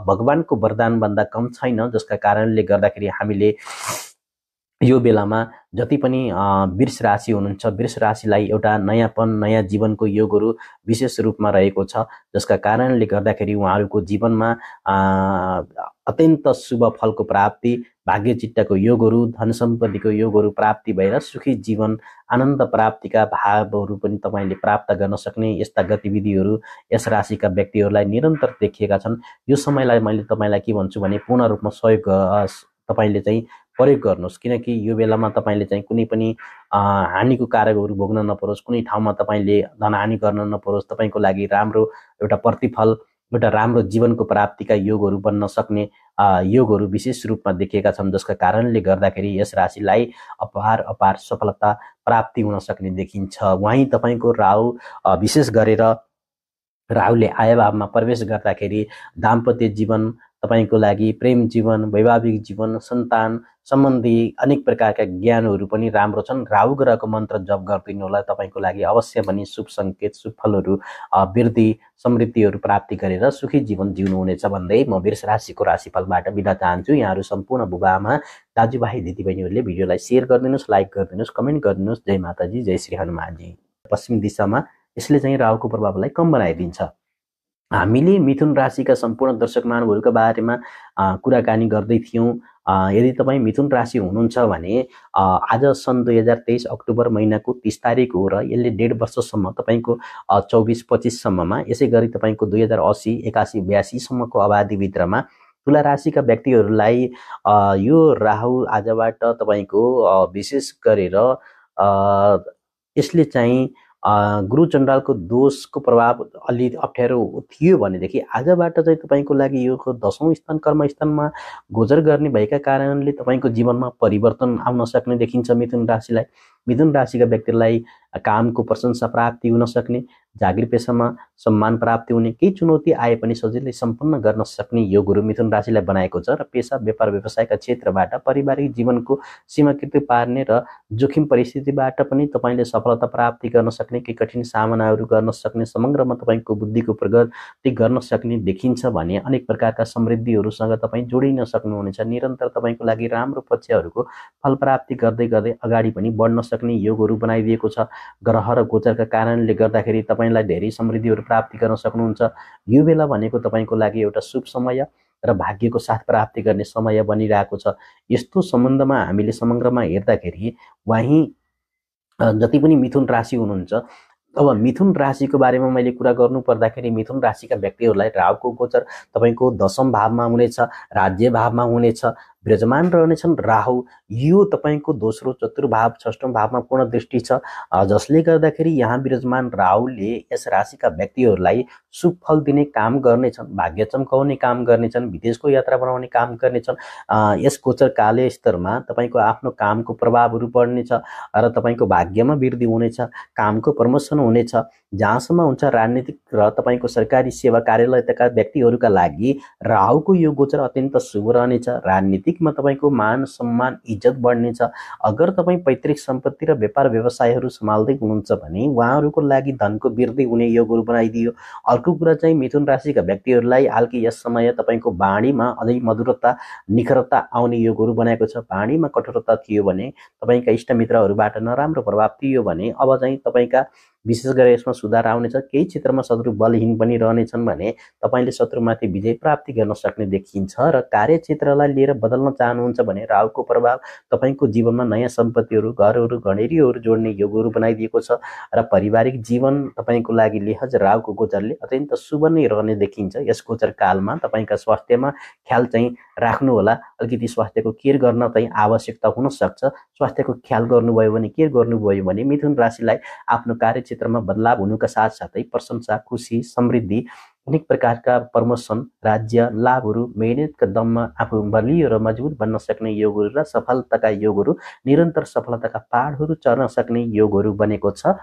भगवान्को वरदानभन्दा कम छैन जसका कारणले गर्दाखेरि हामीले यो बेलामा जति पनि वृष राशि हुनुहुन्छ वृष राशिलाई एउटा नयाँपन नयाँ जीवनको योगहरू विशेष रूपमा रहेको छ जसका कारणले गर्दाखेरि उहाँहरूको जीवनमा अत्यन्त शुभ फलको प्राप्ति भाग्य चित्तको योगहरू धन सम्पत्तिको योगहरू प्राप्ति भएर सुखी जीवन आनन्द प्राप्तिका भावहरू पनि तपाईँले प्राप्त गर्न सक्ने यस्ता गतिविधिहरू यस राशिका व्यक्तिहरूलाई निरन्तर देखिएका छन् यो समयलाई मैले तपाईँलाई के भन्छु भने पूर्ण रूपमा सहयोग तपाईँले चाहिँ प्रयोग गर्नुहोस् किनकि यो बेलामा तपाईँले चाहिँ कुनै पनि हानिको कारकहरू भोग्न नपरोस् कुनै ठाउँमा तपाईँले धनहानी गर्न नपरोस् तपाईँको लागि राम्रो एउटा प्रतिफल एउटा राम्रो जीवनको प्राप्तिका योगहरू बन्न सक्ने योगहरू विशेष रूपमा देखिएका छन् जसका कारणले गर्दाखेरि यस राशिलाई अपार अपार सफलता प्राप्ति हुन सक्ने देखिन्छ उहाँ तपाईँको राहु विशेष गरेर राहुले आयभावमा प्रवेश गर्दाखेरि दाम्पत्य जीवन तपाईँको लागि प्रेम जीवन वैवाहिक जीवन सन्तान सम्बन्धी अनेक प्रकारका ज्ञानहरू पनि राम्रो छन् राहु ग्रहको मन्त्र जप गरिदिनु होला तपाईँको लागि अवश्य पनि शुभ सङ्केत शुभ फलहरू वृद्धि समृद्धिहरू प्राप्ति गरेर सुखी जीवन जिउनुहुनेछ भन्दै म वृष राशिको राशिफलबाट बिदा चाहन्छु यहाँहरू सम्पूर्ण बुबामा दाजुभाइ दिदीबहिनीहरूले भिडियोलाई सेयर गरिदिनुहोस् लाइक गरिदिनुहोस् कमेन्ट गरिदिनुहोस् जय माताजी जय श्री हनुमानजी पश्चिम दिशामा यसले चाहिँ राहुको प्रभावलाई कम बनाइदिन्छ हामीले मिथुन राशिका सम्पूर्ण दर्शक महानुभावहरूका बारेमा कुराकानी गर्दै थियौँ यदि तपाईँ मिथुन राशि हुनुहुन्छ भने आज सन् दुई हजार तेइस अक्टोबर महिनाको तिस तारिक हो र यसले डेढ वर्षसम्म तपाईँको चौबिस पच्चिससम्ममा यसै गरी तपाईँको दुई हजार असी एकासी बयासीसम्मको अवधिभित्रमा तुला राशिका व्यक्तिहरूलाई यो राहु आजबाट तपाईँको विशेष गरेर यसले चाहिँ गुरु चण्डालको दोषको प्रभाव अलि अप्ठ्यारो थियो भनेदेखि आजबाट चाहिँ तपाईँको लागि यो दसौँ स्थान कर्मस्थानमा गोचर गर्ने भएका कारणले तपाईँको जीवनमा परिवर्तन आउन सक्ने देखिन्छ मिथुन राशिलाई मिथुन राशिका व्यक्तिलाई कामको प्रशंसा प्राप्ति हुन सक्ने जागिर पेसामा सम्मान प्राप्ति हुने केही चुनौती आए पनि सजिलै सम्पन्न गर्न सक्ने यो गुरु मिथुन राशिलाई बनाएको छ र पेसा व्यापार व्यवसायका क्षेत्रबाट पारिवारिक जीवनको सीमाकृति पार्ने र जोखिम परिस्थितिबाट पनि तपाईँले सफलता प्राप्ति गर्न सक्ने केही कठिन सामनाहरू गर्न सक्ने समग्रमा तपाईँको बुद्धिको प्रगति गर्न सक्ने देखिन्छ भने अनेक प्रकारका समृद्धिहरूसँग तपाईँ जोडिन सक्नुहुनेछ निरन्तर तपाईँको लागि राम्रो पक्षहरूको फल प्राप्ति गर्दै गर्दै अगाडि पनि बढ्न सक्ने योगहरू बनाइदिएको छ ग्रह र गोचरका कारणले गर्दाखेरि तपाईँलाई धेरै समृद्धिहरू प्राप्ति गर्न सक्नुहुन्छ यो बेला भनेको तपाईँको लागि एउटा शुभ समय र भाग्यको साथ प्राप्ति गर्ने समय बनिरहेको छ यस्तो सम्बन्धमा हामीले समग्रमा हेर्दाखेरि वहीँ जति पनि मिथुन राशि हुनुहुन्छ अब मिथुन राशिको बारेमा मैले कुरा गर्नु पर्दाखेरि मिथुन राशिका व्यक्तिहरूलाई राहुको गोचर तपाईँको दशम भावमा हुनेछ राज्य भावमा हुनेछ विराजमान रहनेछन् राहु यो तपाईँको दोस्रो चतुर्भाव षष्ठौँ भावमा पूर्ण दृष्टि छ जसले गर्दाखेरि यहाँ विराजमान राहुले यस राशिका व्यक्तिहरूलाई सुफल दिने काम गर्नेछन् भाग्य चम्काउने काम गर्नेछन् विदेशको यात्रा बनाउने काम गर्नेछन् यस गोचर काले स्तरमा तपाईँको आफ्नो कामको प्रभावहरू पर्नेछ र तपाईँको भाग्यमा वृद्धि हुनेछ कामको प्रमोसन हुनेछ जहाँसम्म हुन्छ राजनीतिक र तपाईँको सरकारी सेवा कार्यालयका व्यक्तिहरूका लागि राहुको यो गोचर अत्यन्त शुभ रहनेछ राजनीतिक राजनीतिमा तपाईँको मान सम्मान इज्जत बढ्नेछ अगर तपाईँ पैतृक सम्पत्ति र व्यापार व्यवसायहरू सम्हाल्दै हुनुहुन्छ भने उहाँहरूको लागि धनको वृद्धि हुने योगहरू बनाइदियो अर्को कुरा चाहिँ मिथुन राशिका व्यक्तिहरूलाई हालकी यस समय तपाईँको बाणीमा अझै मधुरता निखरता आउने योगहरू बनाएको छ बाणीमा कठोरता थियो भने तपाईँका इष्टमित्रहरूबाट नराम्रो प्रभाव थियो भने अब चाहिँ तपाईँका विशेष गरेर यसमा सुधार आउनेछ केही क्षेत्रमा शत्रु बलहीन पनि रहनेछन् भने तपाईँले शत्रुमाथि विजय प्राप्ति गर्न सक्ने देखिन्छ र कार्यक्षेत्रलाई लिएर बदल्न चाहनुहुन्छ भने राहुको प्रभाव तपाईँको जीवनमा नयाँ सम्पत्तिहरू घरहरू घडेरीहरू जोड्ने योगहरू बनाइदिएको छ र पारिवारिक जीवन तपाईँको लागि लेहज राहुको गोचरले अत्यन्त शुभ नै रहने देखिन्छ यस गोचर कालमा तपाईँका स्वास्थ्यमा ख्याल चाहिँ राख्नुहोला अलिकति स्वास्थ्यको केयर गर्न चाहिँ आवश्यकता हुनसक्छ स्वास्थ्यको ख्याल गर्नुभयो भने केयर गर्नुभयो भने मिथुन राशिलाई आफ्नो कार्य क्षेत्रमा बदलाव हुनुका साथसाथै प्रशंसा खुसी समृद्धि अनेक प्रकारका प्रमोसन राज्य लाभहरू मेहनतका दममा आफू बलियो र मजबुत बन्न सक्ने योगहरू र सफलताका योगहरू निरन्तर सफलताका पाहाडहरू चढ्न सक्ने योगहरू बनेको छ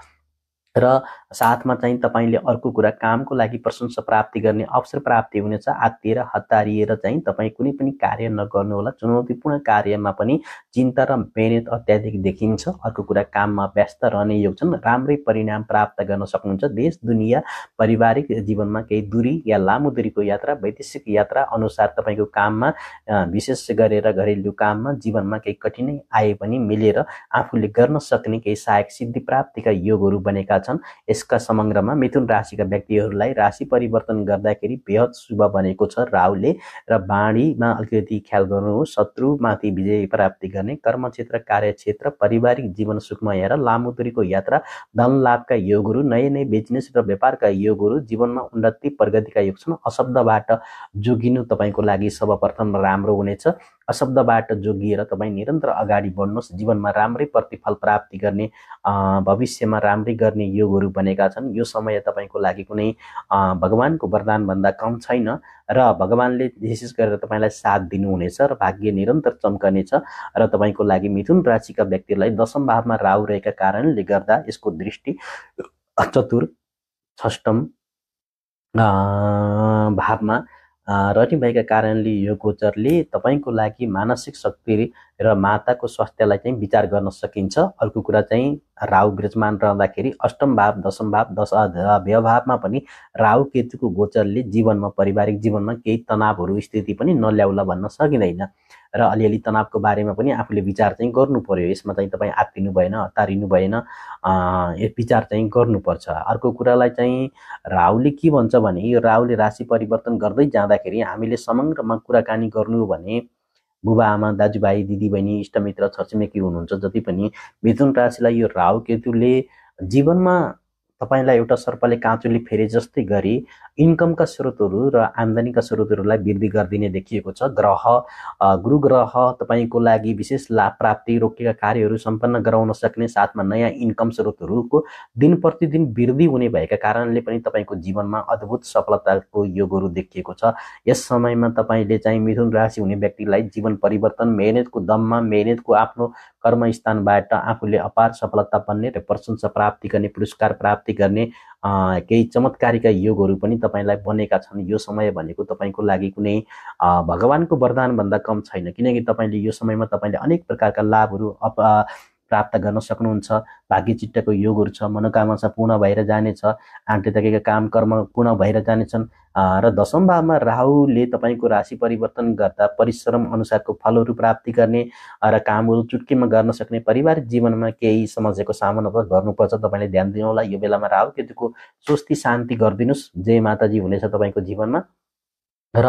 र साथमा चाहिँ तपाईँले अर्को कुरा कामको लागि प्रशंसा प्राप्ति गर्ने अवसर प्राप्ति हुनेछ आत्तिएर हतारिएर चाहिँ तपाईँ कुनै पनि कार्य नगर्नुहोला चुनौतीपूर्ण कार्यमा पनि चिन्ता र मेहनत अत्याधिक देखिन्छ अर्को कुरा काममा व्यस्त रहने योग छन् राम्रै परिणाम प्राप्त गर्न सक्नुहुन्छ देश दुनियाँ पारिवारिक जीवनमा केही दूरी या लामो दूरीको यात्रा वैदेशिक यात्रा अनुसार तपाईँको काममा विशेष गरेर घरेलु काममा जीवनमा केही कठिनाइ आए पनि मिलेर आफूले गर्न सक्ने केही सहायक सिद्धि प्राप्तिका योगहरू बनेका छन् यसका समग्रमा मिथुन राशिका व्यक्तिहरूलाई राशि परिवर्तन गर्दाखेरि बेहद शुभ बनेको छ राहुले र बाणीमा अलिकति ख्याल गर्नुहोस् शत्रुमाथि विजय प्राप्ति गर्ने कर्म कर्मक्षेत्र कार्यक्षेत्र पारिवारिक जीवन सुखमय र लामो दूरीको यात्रा धन लाभका योगहरू नयाँ नयाँ बिजनेस र व्यापारका योगहरू जीवनमा उन्नति प्रगतिका योग छन् अशब्दबाट जोगिनु तपाईँको लागि सर्वप्रथम राम्रो हुनेछ अशब्दबाट जोगिएर तपाईँ निरन्तर अगाडि बढ्नुहोस् जीवनमा राम्रै प्रतिफल प्राप्ति गर्ने भविष्यमा राम्रै गर्ने योगहरू बनेका छन् यो समय तपाईँको लागि कुनै भगवान्को वरदानभन्दा कम छैन र भगवान्ले विशेष गरेर तपाईँलाई साथ दिनुहुनेछ र भाग्य निरन्तर चम्कनेछ र तपाईँको लागि मिथुन राशिका व्यक्तिलाई दशम भावमा राहु रहेका कारणले गर्दा यसको दृष्टि चतुर षष्टम भावमा रनिङ भएका कारणले यो गोचरले तपाईँको लागि मानसिक शक्ति र माताको स्वास्थ्यलाई चाहिँ विचार गर्न सकिन्छ अर्को कुरा चाहिँ राहु ग्रजमान रहँदाखेरि अष्टम भाव दशम भाव दश व्यवभावमा पनि राहु केतुको गोचरले जीवनमा पारिवारिक जीवनमा केही तनावहरू स्थिति पनि नल्याउला भन्न सकिँदैन र अलिअलि तनावको बारेमा पनि आफूले विचार चाहिँ गर्नु पर्यो यसमा चाहिँ तपाईँ आत्तिनु भएन हतारिनु भएन विचार चाहिँ गर्नुपर्छ अर्को कुरालाई चाहिँ राहुले के भन्छ भने यो राहुले राशि परिवर्तन गर्दै जाँदाखेरि हामीले समग्रमा कुराकानी गर्नु भने बुबा आमा दाजुभाइ दिदीबहिनी इष्टमित्र छरछिमेकी हुनुहुन्छ जति पनि मिथुन राशिलाई यो राहु केतुले जीवनमा तपाईँलाई एउटा सर्पले काँचुली फेरे जस्तै गरी इन्कमका स्रोतहरू र आम्दानीका स्रोतहरूलाई वृद्धि गरिदिने देखिएको छ ग्रह गुरु ग्रह तपाईँको लागि विशेष लाभ प्राप्ति रोकिएका कार्यहरू सम्पन्न गराउन सक्ने साथमा नयाँ इन्कम स्रोतहरूको दिन प्रतिदिन वृद्धि हुने भएका कारणले पनि तपाईँको जीवनमा अद्भुत सफलताको योगहरू देखिएको छ यस समयमा तपाईँले चाहिँ मिथुन राशि हुने व्यक्तिलाई जीवन परिवर्तन मेहनतको दममा मेहनतको आफ्नो कर्मस्थानबाट आफूले अपार सफलता बन्ने र प्रशंसा प्राप्ति गर्ने पुरस्कार प्राप्ति गर्ने केही चमत्कारीका योगहरू पनि तपाईँलाई बनेका छन् यो समय भनेको तपाईँको लागि कुनै भगवान्को वरदानभन्दा कम छैन किनकि तपाईँले यो समयमा तपाईँले अनेक प्रकारका लाभहरू अप प्राप्त गर्न सक्नुहुन्छ भाग्य चित्तको योगहरू छ मनोकामना पूर्ण भएर जानेछ आँटेतकेका काम कर्म पूर्ण भएर जानेछन् र दशम भावमा राहुले तपाईँको राशि परिवर्तन गर्दा परिश्रम अनुसारको फलहरू प्राप्ति गर्ने र कामहरू चुटकीमा गर्न सक्ने पारिवारिक जीवनमा केही समस्याको सामना गर्नुपर्छ तपाईँले ध्यान दिनुहोला यो बेलामा राहु केतुको स्वस्ति शान्ति गरिदिनुहोस् जय माताजी हुनेछ तपाईँको जीवनमा र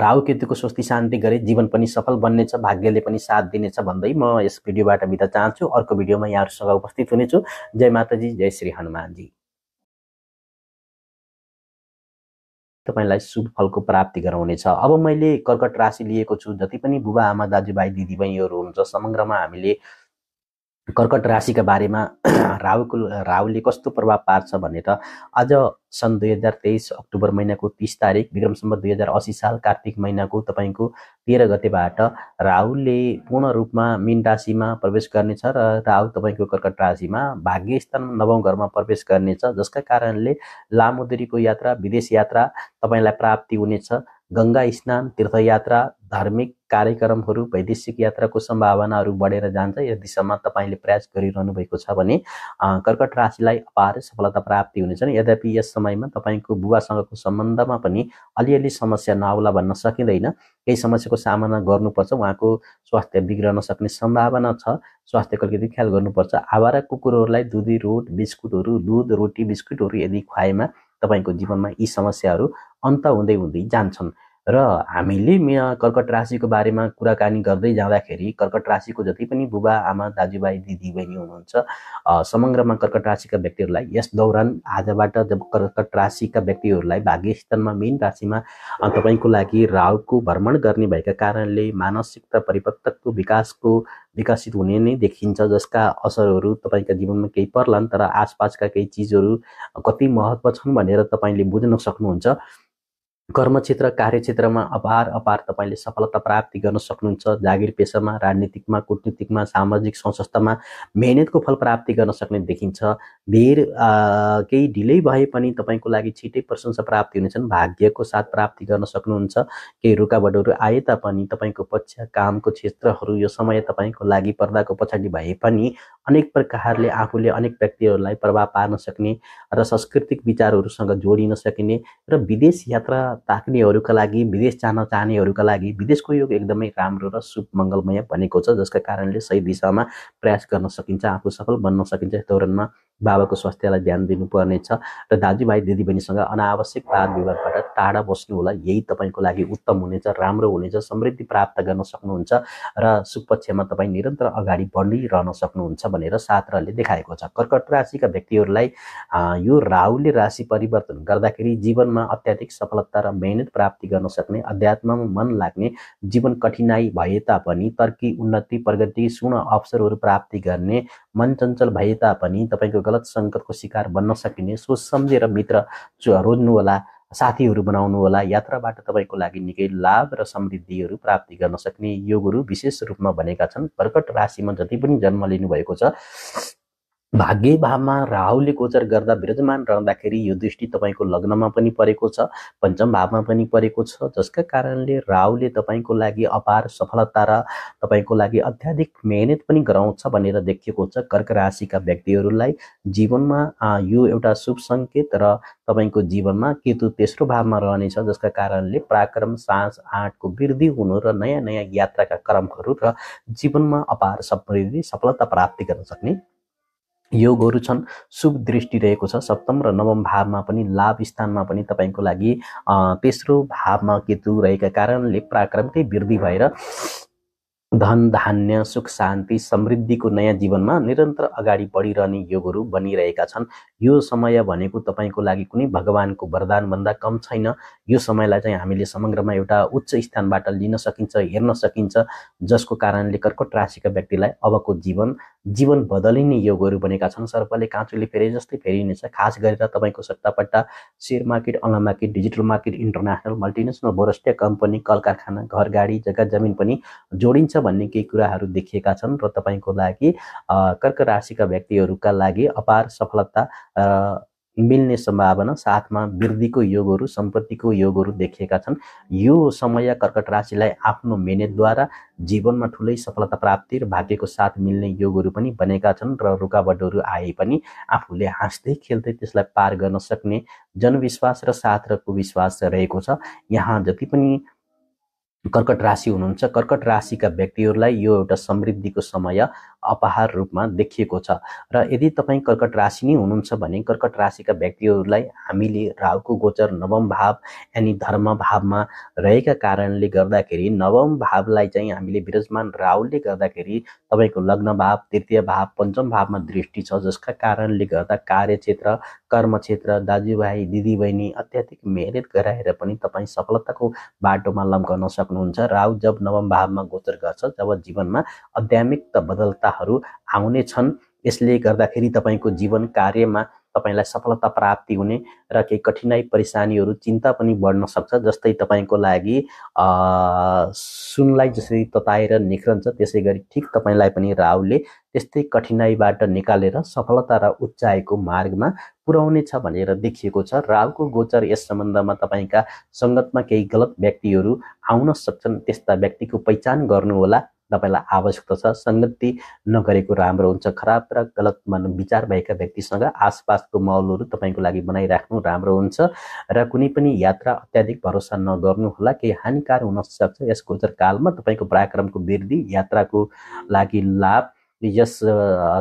राहु केतुको स्वस्ति शान्ति गरे जीवन पनि सफल बन्नेछ भाग्यले पनि साथ दिनेछ भन्दै म यस भिडियोबाट बिदा चाहन्छु अर्को भिडियोमा यहाँहरूसँग उपस्थित हुनेछु जय माताजी जय श्री हनुमानजी तपाईँलाई शुभ फलको प्राप्ति गराउनेछ अब मैले कर्कट राशि लिएको छु जति पनि बुबा आमा दाजुभाइ दिदीबहिनीहरू हुनुहुन्छ समग्रमा हामीले कर्कट राशिका बारेमा राहुको राहुले कस्तो प्रभाव पार्छ त आज सन् दुई हजार तेइस अक्टोबर महिनाको तिस तारिक विक्रमसम्म दुई हजार असी साल कार्तिक महिनाको तपाईँको तेह्र गतेबाट राहुले पूर्ण रूपमा मिन राशिमा प्रवेश गर्नेछ र राहु तपाईँको कर्कट राशिमा भाग्य स्थान नवौँ घरमा प्रवेश गर्नेछ जसका कारणले लामो दुरीको यात्रा विदेश यात्रा तपाईँलाई प्राप्ति हुनेछ गङ्गा स्नान तीर्थयात्रा धार्मिक कार्यक्रमहरू वैदेशिक यात्राको सम्भावनाहरू बढेर जान्छ यस दिशामा तपाईँले प्रयास गरिरहनु भएको छ भने कर्कट राशिलाई अपार सफलता प्राप्ति हुनेछ यद्यपि यस समयमा तपाईँको बुवासँगको सम्बन्धमा पनि अलिअलि समस्या नआउला भन्न सकिँदैन केही समस्याको सामना गर्नुपर्छ उहाँको स्वास्थ्य बिग्रन सक्ने सम्भावना छ स्वास्थ्यको अलिकति ख्याल गर्नुपर्छ आवारा कुकुरहरूलाई दुधी रोट बिस्कुटहरू दुध रोटी बिस्कुटहरू यदि खुवाएमा तपाईँको जीवनमा यी समस्याहरू अन्त हुँदै हुँदै जान्छन् र हामीले यहाँ कर्कट राशिको बारेमा कुराकानी गर्दै जाँदाखेरि कर्कट राशिको जति पनि बुबा आमा दाजुभाइ दिदीबहिनी हुनुहुन्छ समग्रमा कर्कट राशिका व्यक्तिहरूलाई यस दौरान आजबाट जब कर्कट राशिका व्यक्तिहरूलाई भाग्यस्थानमा मेन राशिमा तपाईँको लागि राहुको भ्रमण गर्ने भएका कारणले मानसिकता परिपक्वको विकासको विकसित हुने नै देखिन्छ जसका असरहरू तपाईँका जीवनमा केही पर्लान् तर आसपासका केही चिजहरू कति महत्त्व छन् भनेर तपाईँले बुझ्न सक्नुहुन्छ कर्मक्षेत्र कार्यक्षेत्रमा अपार अपार तपाईँले सफलता प्राप्ति गर्न सक्नुहुन्छ जागिर पेसामा राजनीतिकमा कुटनीतिकमा सामाजिक संस्थामा मेहनतको फल प्राप्ति गर्न सक्ने देखिन्छ धेर केही ढिलै भए पनि तपाईँको लागि छिटै प्रशंसा प्राप्ति हुनेछन् भाग्यको साथ प्राप्ति गर्न सक्नुहुन्छ केही रुकावटहरू आए तापनि तपाईँको पक्ष कामको क्षेत्रहरू यो समय तपाईँको लागि पर्दाको पछाडि भए पनि अनेक प्रकारले आफूले अनेक व्यक्तिहरूलाई प्रभाव पार्न सक्ने र सांस्कृतिक विचारहरूसँग जोडिन सकिने र विदेश यात्रा ताक्नेहरूका लागि विदेश जान चाहनेहरूका लागि विदेशको योग एकदमै राम्रो र शुभ मङ्गलमय बनेको छ जसका कारणले सही दिशामा प्रयास गर्न सकिन्छ आफू सफल बन्न सकिन्छ यस दौरानमा बाबाको स्वास्थ्यलाई ध्यान दिनुपर्नेछ र दाजुभाइ दिदीबहिनीसँग अनावश्यक वाद विवादबाट टाढा बस्नु होला यही तपाईँको लागि उत्तम हुनेछ राम्रो हुनेछ समृद्धि प्राप्त गर्न सक्नुहुन्छ र सुपक्षमा तपाईँ निरन्तर अगाडि बढिरहन सक्नुहुन्छ भनेर शास्त्रले देखाएको छ कर्कट राशिका व्यक्तिहरूलाई यो राहुले राशि परिवर्तन गर्दाखेरि जीवनमा अत्याधिक सफलता र मेहनत प्राप्ति गर्न सक्ने अध्यात्ममा मन लाग्ने जीवन कठिनाई भए तापनि तर्की उन्नति प्रगति सुन अवसरहरू प्राप्ति गर्ने मन चञ्चल भए तापनि तपाईँको गलत सङ्कटको शिकार बन्न सकिने सोच सम्झेर मित्र रोज्नु होला साथीहरू बनाउनु होला यात्राबाट तपाईँको लागि निकै लाभ र समृद्धिहरू प्राप्ति गर्न सक्ने योगहरू विशेष रूपमा भनेका छन् कर्कट राशिमा जति पनि जन्म लिनुभएको छ भाग्य भावमा राहुले गोचर गर्दा विराजमान रहँदाखेरि यो दृष्टि तपाईँको लग्नमा पनि परेको छ पञ्चम भावमा पनि परेको छ जसका कारणले राहुले तपाईँको लागि अपार सफलता र तपाईँको लागि अत्याधिक मेहनत पनि गराउँछ भनेर देखिएको छ कर्क राशिका व्यक्तिहरूलाई जीवनमा यो एउटा शुभ सङ्केत र तपाईँको जीवनमा केतु तेस्रो भावमा रहनेछ जसका कारणले पराक्रम साँझ आँटको वृद्धि हुनु र नयाँ नयाँ यात्राका क्रमहरू र जीवनमा अपार समृद्धि सफलता प्राप्ति गर्न सक्ने योगहरू छन् शुभ दृष्टि रहेको छ सप्तम र नवम भावमा पनि लाभ स्थानमा पनि तपाईँको लागि तेस्रो भावमा केतु रहेका कारणले पराक्रमकै वृद्धि भएर धन धान्य सुख शान्ति समृद्धिको नयाँ जीवनमा निरन्तर अगाडि बढिरहने योगहरू बनिरहेका छन् यो समय भनेको तपाईँको लागि कुनै भगवान्को वरदानभन्दा कम छैन यो समयलाई चाहिँ हामीले समग्रमा एउटा उच्च स्थानबाट लिन सकिन्छ हेर्न सकिन्छ जसको कारणले कर्कट राशिका व्यक्तिलाई अबको जीवन जीवन बदलिने योगहरू बनेका छन् सर्पले काँचोले फेरि जस्तै फेरिनेछ खास गरेर तपाईँको सट्टापट्टा share market online market digital market international multinational बोरस्टिया कम्पनी कल कारखाना घर गाडी जग्गा जमिन पनि जोडिन्छ भन्ने केही कुराहरू देखिएका छन् र तपाईँको लागि कर्क राशिका व्यक्तिहरूका लागि अपार सफलता मिल्ने सम्भावना साथमा वृद्धिको योगहरू सम्पत्तिको योगहरू देखिएका छन् यो समय कर्कट राशिलाई आफ्नो मेहनतद्वारा जीवनमा ठुलै सफलता प्राप्ति र भाग्यको साथ मिल्ने योगहरू पनि बनेका छन् र रुकावटहरू आए पनि आफूले हाँस्दै खेल्दै त्यसलाई पार गर्न सक्ने जनविश्वास र साथ र कुविश्वास रहेको छ यहाँ जति पनि कर्कट राशि हुनुहुन्छ कर्कट राशिका व्यक्तिहरूलाई यो एउटा समृद्धिको समय अपहार रूपमा देखिएको छ र यदि तपाईँ कर्कट राशि नै हुनुहुन्छ भने कर्कट राशिका व्यक्तिहरूलाई हामीले राहुको गोचर नवम भाव यानि धर्म भावमा रहेका कारणले गर्दाखेरि नवम भावलाई चाहिँ हामीले विराजमान राहुले गर्दाखेरि तपाईँको लग्न भाव तृतीय भाव पञ्चम भावमा दृष्टि छ जसका कारणले गर्दा कार्यक्षेत्र कर्म क्षेत्र दाजुभाइ दिदीबहिनी अत्याधिक मेहनत गराएर पनि तपाईँ सफलताको बाटोमा लम्काउन सक्नुहुन्छ राहु जब नवम भावमा गोचर गर्छ जब जीवनमा आध्यात्मिक बदलता सफलताहरू आउने छन् यसले गर्दाखेरि तपाईँको जीवन कार्यमा तपाईँलाई सफलता प्राप्ति हुने र केही कठिनाई परिसानीहरू चिन्ता पनि बढ्न सक्छ जस्तै तपाईँको लागि सुनलाई जसरी तताएर निख्रन्छ त्यसै गरी ठिक तपाईँलाई पनि राहुले त्यस्तै कठिनाइबाट निकालेर सफलता र उच्चाइको मार्गमा पुर्याउने छ भनेर देखिएको छ राहुको गोचर यस सम्बन्धमा तपाईँका सङ्गतमा केही गलत व्यक्तिहरू आउन सक्छन् त्यस्ता व्यक्तिको पहिचान गर्नुहोला तपाईँलाई आवश्यकता छ सङ्गति नगरेको राम्रो हुन्छ खराब र गलत मन विचार भएका व्यक्तिसँग आसपासको माहौलहरू तपाईँको लागि बनाइराख्नु राम्रो हुन्छ र कुनै पनि यात्रा अत्याधिक भरोसा नगर्नुहोला केही हानिकार हुन सक्छ यस गोचर कालमा तपाईँको पराक्रमको वृद्धि यात्राको लागि लाभ यस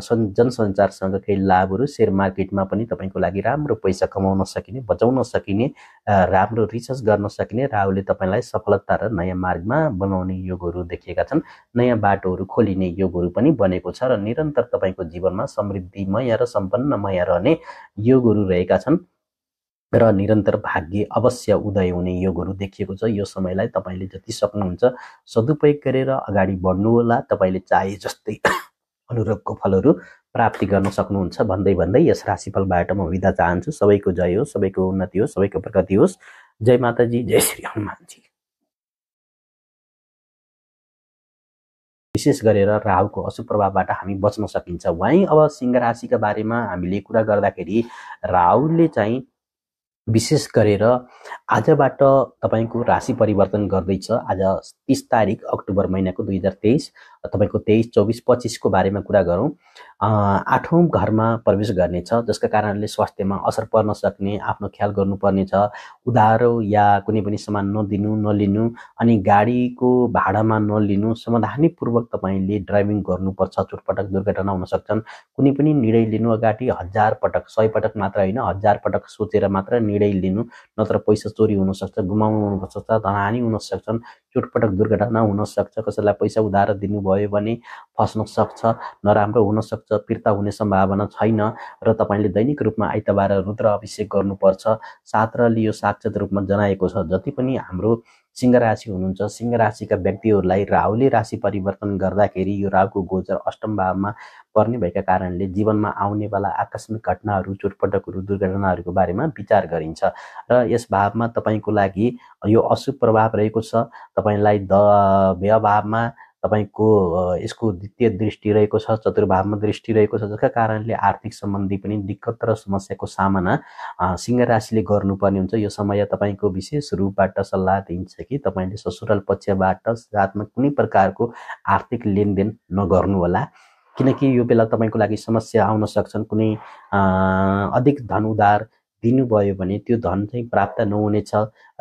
सन् जनसञ्चारसँग केही लाभहरू सेयर मार्केटमा पनि तपाईँको लागि राम्रो पैसा कमाउन सकिने बचाउन सकिने राम्रो रिसर्च गर्न सकिने राहुले तपाईँलाई सफलता र नयाँ मार्गमा बनाउने योगहरू देखिएका छन् नयाँ बाटोहरू खोलिने योगहरू पनि बनेको छ र निरन्तर तपाईँको जीवनमा समृद्धिमय र सम्पन्नमय रहने योगहरू रहेका छन् र निरन्तर भाग्य अवश्य उदय हुने योगहरू देखिएको छ यो समयलाई तपाईँले जति सक्नुहुन्छ सदुपयोग गरेर अगाडि बढ्नु होला तपाईँले चाहे जस्तै अनुरूपको फलहरू प्राप्ति गर्न सक्नुहुन्छ भन्दै भन्दै यस राशिफलबाट म विदा चाहन्छु सबैको जय होस् सबैको उन्नति होस् सबैको प्रगति होस् जय माताजी जय श्री हनुमानजी विशेष गरेर राहुको अशुभ प्रभावबाट हामी बच्न सकिन्छ वहीँ अब सिंह राशिका बारेमा हामीले कुरा गर्दाखेरि राहुले चाहिँ विशेष गरेर आजबाट तपाईँको राशि परिवर्तन गर्दैछ आज तिस तारिक अक्टोबर महिनाको दुई हजार तेइस तपाईँको तेइस चौबिस पच्चिसको बारेमा कुरा गरौँ आठौँ घरमा प्रवेश गर्नेछ जसका कारणले स्वास्थ्यमा असर पर्न सक्ने आफ्नो ख्याल गर्नुपर्नेछ उधारो या कुनै पनि सामान नदिनु नलिनु अनि गाडीको भाडामा नलिनु समाधानीपूर्वक तपाईँले ड्राइभिङ गर्नुपर्छ चोटपटक दुर्घटना हुन सक्छन् कुनै पनि निर्णय लिनु अगाडि हजार पटक सय पटक मात्र होइन हजार पटक सोचेर मात्र निर्णय लिनु नत्र पैसा चोरी हुनसक्छ गुमाउनु हुनसक्छ धनहानी हुनसक्छन् चोटपटक दुर्घटना हुनसक्छ कसैलाई पैसा उधार दिनुभयो भने फस्न सक्छ नराम्रो हुनसक्छ फिर्ता हुने सम्भावना छैन र तपाईँले दैनिक रूपमा आइतबार रुद्र अभिषेक गर्नुपर्छ सात्रले यो साक्षत रूपमा जनाएको छ जति पनि हाम्रो सिंह राशि हुनुहुन्छ सिंह राशिका व्यक्तिहरूलाई राहुले राशि परिवर्तन गर्दाखेरि यो राहुको गोचर अष्टम भावमा पर्ने भएका कारणले जीवनमा आउनेवाला आकस्मिक घटनाहरू चोटपटकहरू दुर्घटनाहरूको बारेमा विचार गरिन्छ र यस भावमा तपाईँको लागि यो अशुभ प्रभाव रहेको छ तपाईँलाई द व्यवभावमा तपाईँको यसको द्वितीय दृष्टि रहेको छ चतुर्भावमा दृष्टि रहेको छ जसका कारणले आर्थिक सम्बन्धी पनि दिक्कत र समस्याको सामना सिंह राशिले गर्नुपर्ने हुन्छ यो समय तपाईँको विशेष रूपबाट सल्लाह दिइन्छ कि तपाईँले ससुराल पक्षबाट साथमा कुनै प्रकारको आर्थिक लेनदेन नगर्नुहोला किनकि यो बेला तपाईँको लागि समस्या आउन सक्छन् कुनै अधिक धन उधार दिनुभयो भने त्यो धन चाहिँ प्राप्त नहुनेछ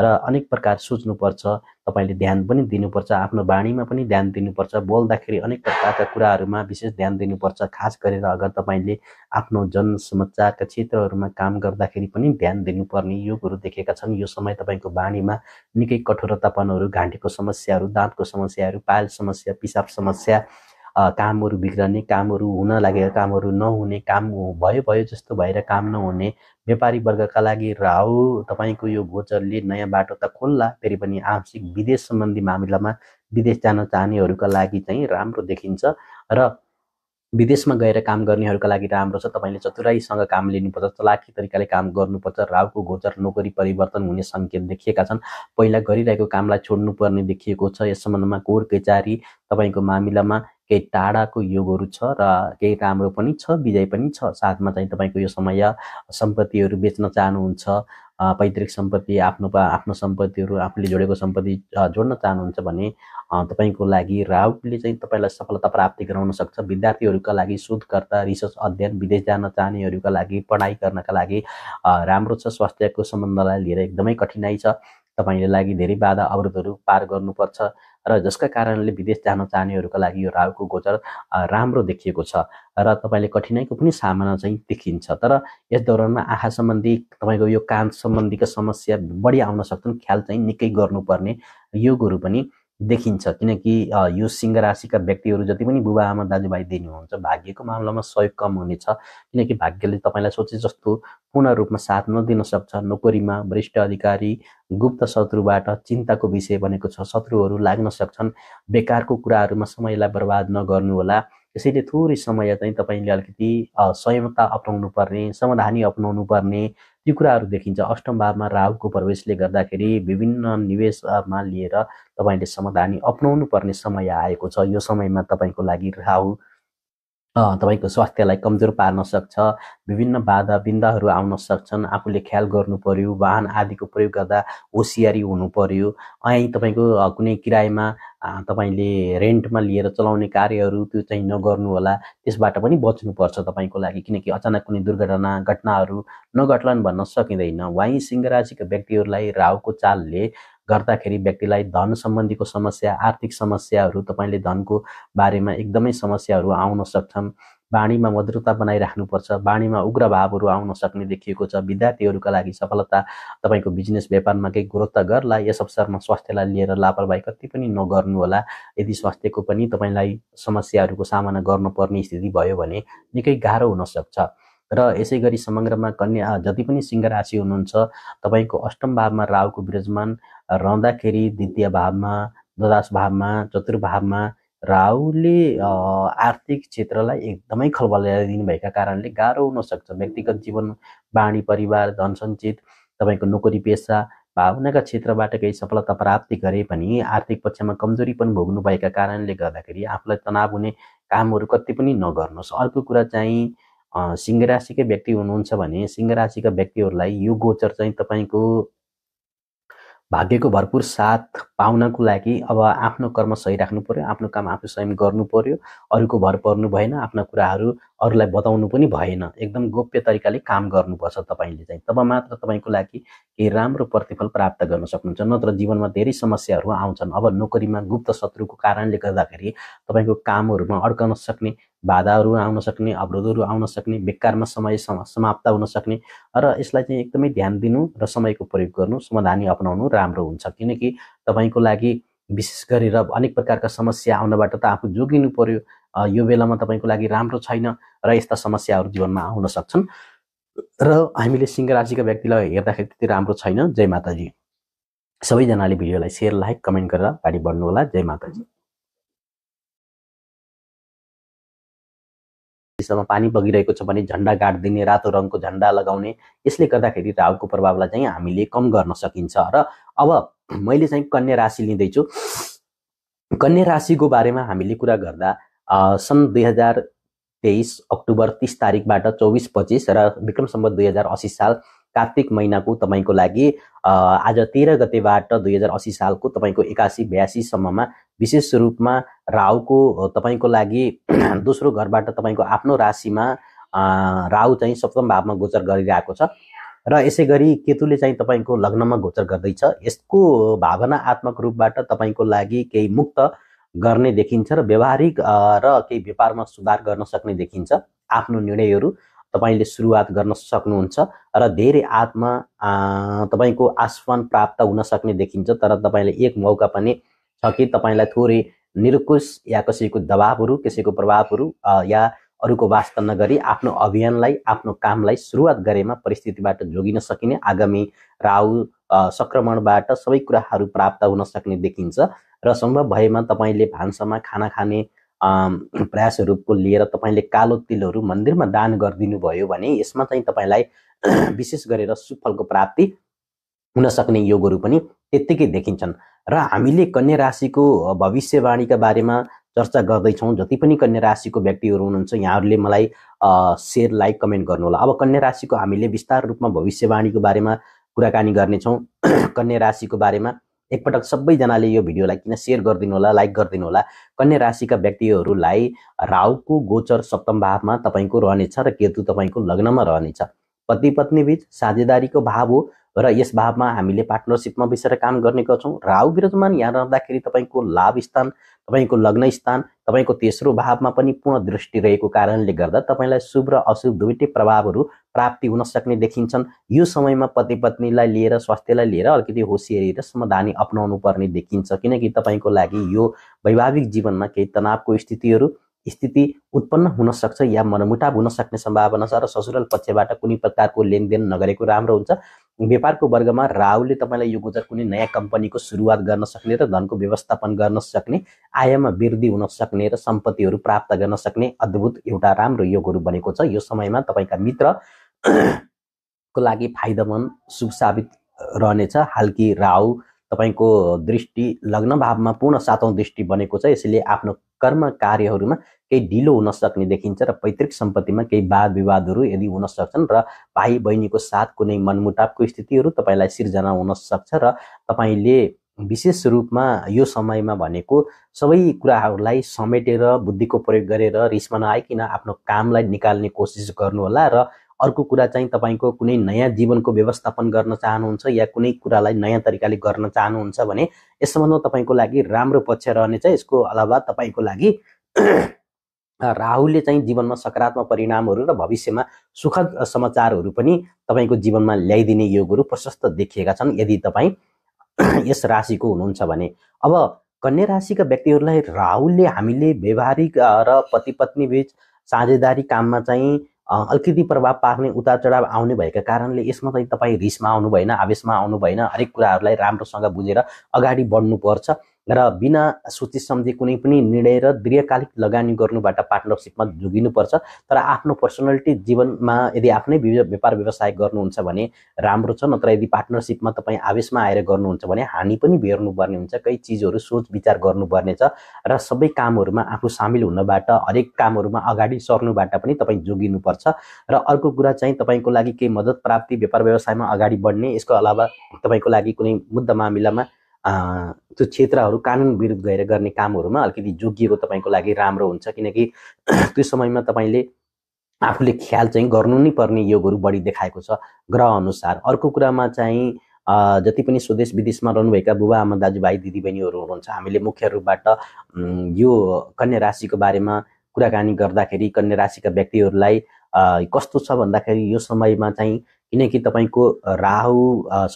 र अनेक प्रकार सोच्नुपर्छ तपाईँले ध्यान पनि दिनुपर्छ आफ्नो वाणीमा पनि ध्यान दिनुपर्छ बोल्दाखेरि अनेक प्रकारका कुराहरूमा विशेष ध्यान दिनुपर्छ खास गरेर अगर तपाईँले आफ्नो जनसमाचारका क्षेत्रहरूमा काम गर्दाखेरि पनि ध्यान दिनुपर्ने योगहरू देखेका छन् यो समय तपाईँको वाणीमा निकै कठोरतापनहरू घाँटीको समस्याहरू दाँतको समस्याहरू पायल समस्या पिसाब समस्या कामहरू बिग्रने कामहरू हुन लागेका कामहरू नहुने काम भयो भयो जस्तो भएर काम नहुने व्यापारी वर्गका लागि राहु तपाईँको यो गोचरले नयाँ बाटो त खोल्ला फेरि पनि आंशिक विदेश सम्बन्धी मामिलामा विदेश जान चाहनेहरूका लागि चाहिँ राम्रो देखिन्छ र विदेशमा गएर काम गर्नेहरूका लागि राम्रो छ तपाईँले चतुराईसँग काम लिनुपर्छ चलाखी तरिकाले काम गर्नुपर्छ राहुको गोचर नोकरी परिवर्तन हुने सङ्केत देखिएका छन् पहिला गरिरहेको कामलाई छोड्नुपर्ने देखिएको छ यस सम्बन्धमा कोर कैचारी तपाईँको मामिलामा केही टाढाको योगहरू छ र केही राम्रो पनि छ विजय पनि छ साथमा चाहिँ तपाईँको यो समय सम्पत्तिहरू बेच्न चाहनुहुन्छ पैतृक सम्पत्ति आफ्नो आफ्नो सम्पत्तिहरू आफूले जोडेको सम्पत्ति जोड्न चाहनुहुन्छ भने तपाईँको लागि राहुले चाहिँ तपाईँलाई सफलता प्राप्ति गराउन सक्छ विद्यार्थीहरूका लागि शोधकर्ता रिसर्च अध्ययन विदेश जान चाहनेहरूका लागि पढाइ गर्नका लागि राम्रो छ स्वास्थ्यको सम्बन्धलाई लिएर एकदमै कठिनाइ छ तपाईँले लागि धेरै बाधा अवरोधहरू पार गर्नुपर्छ र जसका कारणले विदेश जान चाहनेहरूका लागि यो राहुको गोचर राम्रो देखिएको छ र तपाईँले कठिनाइको पनि सामना चाहिँ देखिन्छ तर यस दौरानमा आँखा सम्बन्धी तपाईँको यो कान सम्बन्धीको समस्या बढी आउन सक्छन् ख्याल चाहिँ निकै गर्नुपर्ने योगहरू पनि देखिन्छ किनकि यो सिंह राशिका व्यक्तिहरू जति पनि बुबा आमा दाजुभाइ दिनुहुन्छ भाग्यको मामलामा सहयोग कम हुनेछ किनकि भाग्यले तपाईँलाई सोचे जस्तो पूर्ण रूपमा साथ नदिन सक्छ नोकरीमा वरिष्ठ अधिकारी गुप्त शत्रुबाट चिन्ताको विषय बनेको छ शत्रुहरू लाग्न सक्छन् बेकारको कुराहरूमा समयलाई बर्बाद नगर्नुहोला त्यसैले थोरै समय चाहिँ तपाईँले अलिकति संयमता अप्नाउनु पर्ने समाधानी अप्नाउनु पर्ने यी कुराहरू देखिन्छ अष्टम भावमा राहुको प्रवेशले गर्दाखेरि विभिन्न निवेशमा लिएर तपाईँले समाधानी अप्नाउनु पर्ने समय आएको छ यो समयमा तपाईँको लागि राहु तपाईँको स्वास्थ्यलाई कमजोर पार्न सक्छ विभिन्न बाधा बिन्दाहरू आउन सक्छन् आफूले ख्याल गर्नु पर्यो वाहन आदिको प्रयोग गर्दा होसियारी हुनु पर्यो ऐ तपाईँको कुनै किरायमा तपाईँले रेन्टमा लिएर चलाउने कार्यहरू त्यो चाहिँ नगर्नुहोला त्यसबाट पनि बच्नुपर्छ तपाईँको लागि किनकि अचानक कुनै दुर्घटना घटनाहरू नघट्लान् भन्न सकिँदैन वाइ सिंह व्यक्तिहरूलाई राहुको चालले गर्दाखेरि व्यक्तिलाई धन सम्बन्धीको समस्या आर्थिक समस्याहरू तपाईँले धनको बारेमा एकदमै समस्याहरू आउन सक्छन् वाणीमा मधुरता बनाइराख्नुपर्छ वाणीमा उग्र भावहरू आउन सक्ने देखिएको छ विद्यार्थीहरूका लागि सफलता तपाईँको बिजनेस व्यापारमा केही गुरुत्व गर्ला यस अवसरमा स्वास्थ्यलाई लिएर लापरवाही कति पनि नगर्नु होला यदि स्वास्थ्यको पनि तपाईँलाई समस्याहरूको सामना गर्नुपर्ने स्थिति भयो भने निकै गाह्रो हुनसक्छ र यसै गरी समग्रमा कन्या जति पनि सिंह राशि हुनुहुन्छ तपाईँको अष्टम भावमा राहुको विराजमान रहँदाखेरि द्वितीय भावमा द्वादश भावमा चतुर्भावमा राहुले आर्थिक क्षेत्रलाई एकदमै खलबल दिनुभएका कारणले गाह्रो हुनसक्छ व्यक्तिगत जीवन बाणी परिवार धनसञ्चित तपाईँको नोकरी पेसा भावनाका क्षेत्रबाट केही सफलता प्राप्ति गरे पनि आर्थिक पक्षमा कमजोरी पनि भोग्नुभएका कारणले गर्दाखेरि आफूलाई तनाव हुने कामहरू कति पनि नगर्नुहोस् अर्को कुरा चाहिँ सिंह राशिकै व्यक्ति हुनुहुन्छ भने सिंह राशिका व्यक्तिहरूलाई यो गोचर चाहिँ तपाईँको भाग्यको भरपूर साथ पाउनको लागि अब आफ्नो कर्म सही राख्नु पर्यो आफ्नो काम आफू स्वयं गर्नु पर्यो अरूको भर पर्नु भएन आफ्ना कुराहरू अरूलाई बताउनु पनि भएन एकदम गोप्य तरिकाले काम गर्नुपर्छ तपाईँले चाहिँ तब मात्र तपाईँको लागि केही राम्रो प्रतिफल प्राप्त गर्न सक्नुहुन्छ नत्र जीवनमा धेरै समस्याहरू आउँछन् अब नोकरीमा गुप्त शत्रुको कारणले गर्दाखेरि तपाईँको कामहरूमा अड्कन सक्ने बाधाहरू आउन सक्ने अवरोधहरू आउन सक्ने बेकारमा समय समाप्त हुन सक्ने र यसलाई चाहिँ एकदमै ध्यान दिनु र समयको प्रयोग गर्नु समाधानी अपनाउनु राम्रो हुन्छ किनकि तपाईँको लागि विशेष गरेर अनेक प्रकारका समस्या आउनबाट त आफू जोगिनु पर्यो यो बेलामा तपाईँको लागि राम्रो छैन र यस्ता समस्याहरू जीवनमा आउन सक्छन् र हामीले सिंह राशिका व्यक्तिलाई हेर्दाखेरि त्यति राम्रो छैन जय माताजी सबैजनाले भिडियोलाई सेयर लाइक कमेन्ट गरेर अगाडि होला जय माताजी दिशामा पानी बगिरहेको छ भने झन्डा गाडिदिने रातो रङको झन्डा लगाउने यसले गर्दाखेरि राहुको प्रभावलाई चाहिँ हामीले कम गर्न सकिन्छ र अब मैले चाहिँ कन्या राशि लिँदैछु कन्या राशिको बारेमा हामीले कुरा गर्दा सन् दुई हजार तेइस अक्टोबर तिस तारिकबाट चौबिस पच्चिस र विक्रम सम्बत दुई हजार असी साल कार्तिक महिनाको तपाईँको लागि आज तेह्र गतेबाट दुई हजार असी सालको तपाईँको एकासी बयासीसम्ममा विशेष रूपमा राहुको तपाईँको लागि दोस्रो घरबाट तपाईँको आफ्नो राशिमा राहु चाहिँ सप्तम भावमा गोचर गरिरहेको छ र यसै गरी केतुले चाहिँ तपाईँको लग्नमा गोचर गर्दैछ यसको भावनात्मक रूपबाट तपाईँको लागि केही मुक्त गर्ने देखिन्छ र व्यवहारिक र केही व्यापारमा सुधार गर्न सक्ने देखिन्छ आफ्नो निर्णयहरू तपाईँले सुरुवात गर्न सक्नुहुन्छ र धेरै आत्मा तपाईँको आस्वान प्राप्त हुन सक्ने देखिन्छ तर तपाईँले एक मौका पनि छ कि तपाईँलाई थोरै निरुकुश या कसैको दबावहरू कसैको प्रभावहरू या अरूको वास्ता नगरी आफ्नो अभियानलाई आफ्नो कामलाई सुरुवात गरेमा परिस्थितिबाट जोगिन सकिने आगामी राहु सङ्क्रमणबाट सबै कुराहरू प्राप्त हुन सक्ने देखिन्छ र सम्भव भएमा तपाईँले भान्सामा खाना खाने प्रयासहरूको लिएर तपाईँले कालो तिलहरू मन्दिरमा दान गरिदिनु भयो भने यसमा चाहिँ तपाईँलाई विशेष गरेर सुफलको प्राप्ति हुन सक्ने योगहरू पनि त्यत्तिकै देखिन्छन् र हामीले कन्या राशिको भविष्यवाणीका बारेमा चर्चा गर्दैछौँ जति पनि कन्या राशिको व्यक्तिहरू हुनुहुन्छ यहाँहरूले मलाई सेयर लाइक कमेन्ट गर्नु होला अब कन्या राशिको हामीले विस्तार रूपमा भविष्यवाणीको बारेमा कुराकानी गर्नेछौँ कन्या राशिको बारेमा एकपटक सबैजनाले यो भिडियोलाई किन सेयर गरिदिनु होला लाइक गरिदिनु होला कन्या राशिका व्यक्तिहरूलाई राहुको गोचर सप्तम भावमा तपाईँको रहनेछ र केतु तपाईँको लग्नमा रहनेछ पति पत्नी बिच साझेदारीको भाव हो र यस भावमा हामीले पार्टनरसिपमा बिसेर काम गर्ने गर्छौँ राहु विराजमान यहाँ रहँदाखेरि तपाईँको लाभ स्थान तपाईँको लग्न स्थान तपाईँको तेस्रो भावमा पनि पूर्ण दृष्टि रहेको कारणले गर्दा तपाईँलाई शुभ र अशुभ दुइटै प्रभावहरू प्राप्ति हुन सक्ने देखिन्छन् यो समयमा पति पत्नीलाई लिएर स्वास्थ्यलाई लिएर अलिकति होसियारी र समाधानी अप्नाउनु पर्ने देखिन्छ किनकि तपाईँको लागि यो वैवाहिक जीवनमा केही तनावको स्थितिहरू स्थिति उत्पन्न हुन सक्छ या मनमुटाव हुन सक्ने सम्भावना छ र ससुराल पक्षबाट कुनै प्रकारको लेनदेन नगरेको राम्रो हुन्छ व्यापारको वर्गमा राहुले तपाईँलाई यो गोचर कुनै नयाँ कम्पनीको सुरुवात गर्न सक्ने र धनको व्यवस्थापन गर्न सक्ने आयमा वृद्धि हुन सक्ने र सम्पत्तिहरू प्राप्त गर्न सक्ने अद्भुत एउटा राम्रो योगहरू बनेको छ यो समयमा तपाईँका मित्र को लागि फाइदामन शुभ साबित रहनेछ हालकी राहु तपाईँको दृष्टि लग्न भावमा पूर्ण सातौँ दृष्टि बनेको छ यसैले आफ्नो कर्म कार्यहरूमा केही ढिलो हुन सक्ने देखिन्छ र पैतृक सम्पत्तिमा केही वाद विवादहरू यदि हुन सक्छन् र भाइ बहिनीको साथ कुनै मनमुटापको स्थितिहरू तपाईँलाई सिर्जना हुन सक्छ र तपाईँले विशेष रूपमा यो समयमा भनेको सबै कुराहरूलाई समेटेर बुद्धिको प्रयोग गरेर रिसमा नआइकन आफ्नो कामलाई निकाल्ने कोसिस गर्नुहोला र अर्को कुरा चाहिँ तपाईँको कुनै नयाँ जीवनको व्यवस्थापन गर्न चाहनुहुन्छ या कुनै कुरालाई नयाँ तरिकाले गर्न चाहनुहुन्छ भने यस सम्बन्धमा तपाईँको लागि राम्रो पक्ष रहनेछ यसको अलावा तपाईँको लागि राहुले चाहिँ जीवनमा सकारात्मक परिणामहरू र भविष्यमा सुखद समाचारहरू पनि तपाईँको जीवनमा ल्याइदिने योगहरू प्रशस्त देखिएका छन् यदि तपाईँ यस राशिको हुनुहुन्छ भने अब कन्या राशिका व्यक्तिहरूलाई राहुलले हामीले व्यवहारिक र पति पत्नी बिच साझेदारी काममा चाहिँ अलिकति प्रभाव पार्ने उतार चढाव आउने भएका कारणले यसमा चाहिँ तपाईँ रिसमा आउनु भएन आवेशमा आउनु भएन हरेक कुराहरूलाई राम्रोसँग बुझेर अगाडि बढ्नुपर्छ र बिना सूची सम्झे कुनै पनि निर्णय र दीर्घकालिक लगानी गर्नुबाट पार्टनरसिपमा जोगिनुपर्छ तर आफ्नो पर्सनालिटी जीवनमा यदि आफ्नै व्यापार व्यवसाय गर्नुहुन्छ भने राम्रो छ नत्र यदि पार्टनरसिपमा तपाईँ आवेशमा आएर गर्नुहुन्छ भने हानि पनि भेट्नुपर्ने हुन्छ केही चिजहरू सोच विचार गर्नुपर्नेछ र सबै कामहरूमा आफू सामेल हुनबाट हरेक कामहरूमा अगाडि सर्नुबाट पनि तपाईँ जोगिनुपर्छ र अर्को कुरा चाहिँ तपाईँको लागि केही मद्दत प्राप्ति व्यापार व्यवसायमा अगाडि बढ्ने यसको अलावा तपाईँको लागि कुनै मुद्दा मामिलामा त्यो क्षेत्रहरू कानुन विरुद्ध गएर गर्ने कामहरूमा अलिकति जोगिएको तपाईँको लागि राम्रो हुन्छ किनकि त्यो समयमा तपाईँले आफूले ख्याल चाहिँ गर्नु नै पर्ने योगहरू बढी देखाएको छ ग्रह अनुसार अर्को कुरामा चाहिँ जति पनि स्वदेश विदेशमा रहनुभएका बुबा आमा दाजुभाइ दिदीबहिनीहरू हुनुहुन्छ हामीले मुख्य रूपबाट यो कन्या राशिको बारेमा कुराकानी गर्दाखेरि कन्या राशिका व्यक्तिहरूलाई कस्तो छ भन्दाखेरि यो समयमा चाहिँ किनकि तपाईँको राहु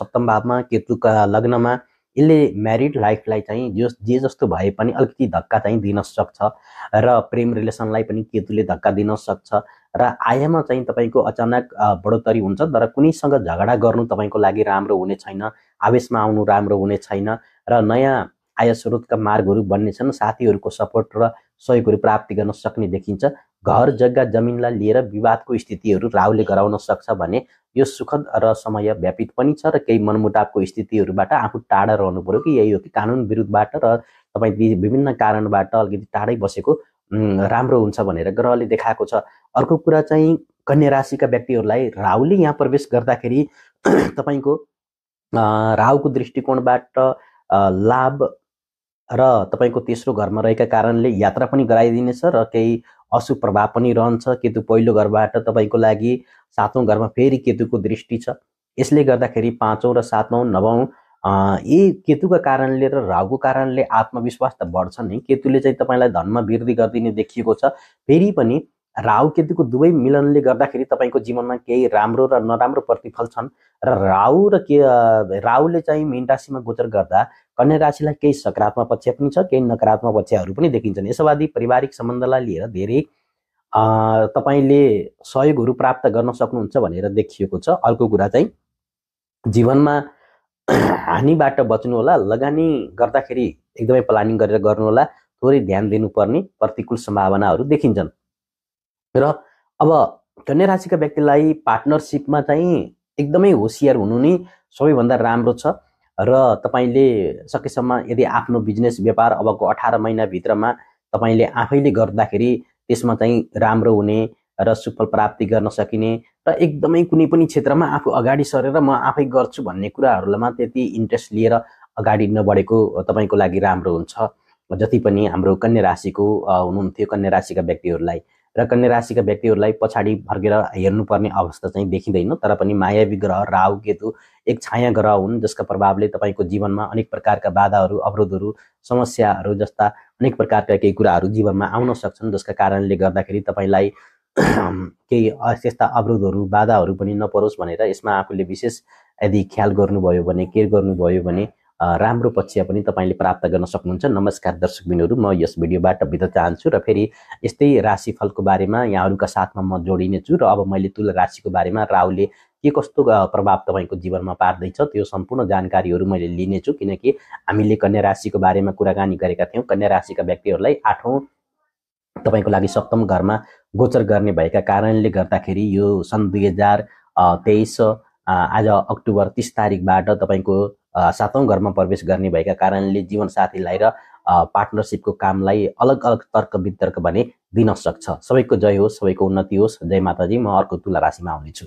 सप्तम भावमा केतुका लग्नमा यसले म्यारिड लाइफलाई चाहिँ जो जे जस्तो भए पनि अलिकति धक्का चाहिँ दिन सक्छ र प्रेम रिलेसनलाई पनि केतुले धक्का दिन सक्छ र आयमा चाहिँ तपाईँको अचानक बढोत्तरी हुन्छ तर कुनैसँग झगडा गर्नु तपाईँको लागि राम्रो हुने छैन आवेशमा आउनु राम्रो हुने छैन र नयाँ आय स्रोतका मार्गहरू बन्ने छन् साथीहरूको सपोर्ट र सहयोगहरू प्राप्ति गर्न सक्ने देखिन्छ घर जग्गा जमिनलाई लिएर विवादको स्थितिहरू राहुले गराउन सक्छ भने यो सुखद र समय व्यापित पनि छ र केही मनमुटावको स्थितिहरूबाट आफू टाढा रहनु पर्यो कि यही हो कि कानुन विरुद्धबाट र तपाईँ विभिन्न कारणबाट अलिकति टाढै बसेको राम्रो हुन्छ भनेर ग्रहले देखाएको छ अर्को कुरा चाहिँ कन्या राशिका व्यक्तिहरूलाई राहुले यहाँ प्रवेश गर्दाखेरि तपाईँको राहुको दृष्टिकोणबाट लाभ र तपाईँको तेस्रो घरमा रहेका कारणले यात्रा पनि गराइदिनेछ र केही अशुभ प्रभाव पनि रहन्छ केतु पहिलो घरबाट तपाईँको लागि सातौँ घरमा फेरि केतुको दृष्टि छ यसले गर्दाखेरि पाँचौँ र सातौँ नवौँ यी केतुका कारणले र राहुको कारणले आत्मविश्वास त बढ्छ नै केतुले चाहिँ तपाईँलाई धनमा वृद्धि गरिदिने देखिएको छ फेरि पनि राहु केतुको दुवै मिलनले गर्दाखेरि तपाईँको जीवनमा केही राम्रो र नराम्रो प्रतिफल छन् र राहु र के राहुले चाहिँ मेन राशिमा गोचर गर्दा कन्या राशिलाई केही सकारात्मक पक्ष पनि छ केही नकारात्मक पक्षहरू पनि देखिन्छन् यसोवादी पारिवारिक सम्बन्धलाई लिएर धेरै तपाईँले सहयोगहरू प्राप्त गर्न सक्नुहुन्छ भनेर देखिएको छ अर्को कुरा चाहिँ जीवनमा हानिबाट बच्नु होला लगानी गर्दाखेरि एकदमै प्लानिङ गरेर गर्नुहोला थोरै ध्यान दिनुपर्ने प्रतिकूल सम्भावनाहरू देखिन्छन् र अब कन्या राशिका व्यक्तिलाई पार्टनरसिपमा चाहिँ एकदमै होसियार हुनु नै सबैभन्दा राम्रो छ र तपाईँले सकेसम्म यदि आफ्नो बिजनेस व्यापार अबको अठार महिनाभित्रमा तपाईँले आफैले गर्दाखेरि त्यसमा चाहिँ राम्रो हुने र सुफल प्राप्ति गर्न सकिने र एकदमै कुनै पनि क्षेत्रमा आफू अगाडि सरेर म आफै गर्छु भन्ने कुराहरूमा त्यति इन्ट्रेस्ट लिएर अगाडि नबढेको तपाईँको लागि राम्रो हुन्छ जति पनि हाम्रो कन्या राशिको हुनुहुन्थ्यो कन्या राशिका व्यक्तिहरूलाई र कन्या राशिका व्यक्तिहरूलाई पछाडि फर्केर हेर्नुपर्ने अवस्था चाहिँ देखिँदैन तर पनि माया ग्रह राहु केतु एक छाया ग्रह हुन् जसका प्रभावले तपाईँको जीवनमा अनेक प्रकारका बाधाहरू अवरोधहरू समस्याहरू जस्ता अनेक प्रकारका केही कुराहरू जीवनमा आउन सक्छन् जसका कारणले गर्दाखेरि तपाईँलाई केही त्यस्ता अवरोधहरू बाधाहरू पनि नपरोस् भनेर यसमा आफूले विशेष यदि ख्याल गर्नुभयो भने केयर गर्नुभयो भने राम्रो पक्ष पनि तपाईँले प्राप्त गर्न सक्नुहुन्छ नमस्कार दर्शक बिनहरू म यस भिडियोबाट बित्न चाहन्छु र फेरि यस्तै राशिफलको बारेमा यहाँहरूका साथमा म जोडिनेछु र अब मैले तुल राशिको बारेमा राहुले के कस्तो प्रभाव तपाईँको जीवनमा पार्दैछ त्यो सम्पूर्ण जानकारीहरू मैले लिनेछु किनकि हामीले कन्या राशिको बारेमा कुराकानी गरेका थियौँ कन्या राशिका व्यक्तिहरूलाई आठौँ तपाईँको लागि सप्तम घरमा गोचर गर्ने भएका कारणले गर्दाखेरि यो सन् दुई हजार तेइस आज अक्टोबर तिस तारिकबाट तपाईँको सातौँ घरमा प्रवेश गर्ने भएका कारणले जीवनसाथीलाई र पार्टनरसिपको कामलाई अलग अलग तर्क वितर्क भने दिन सक्छ सबैको जय होस् सबैको उन्नति होस् जय माताजी म अर्को तुला राशिमा आउनेछु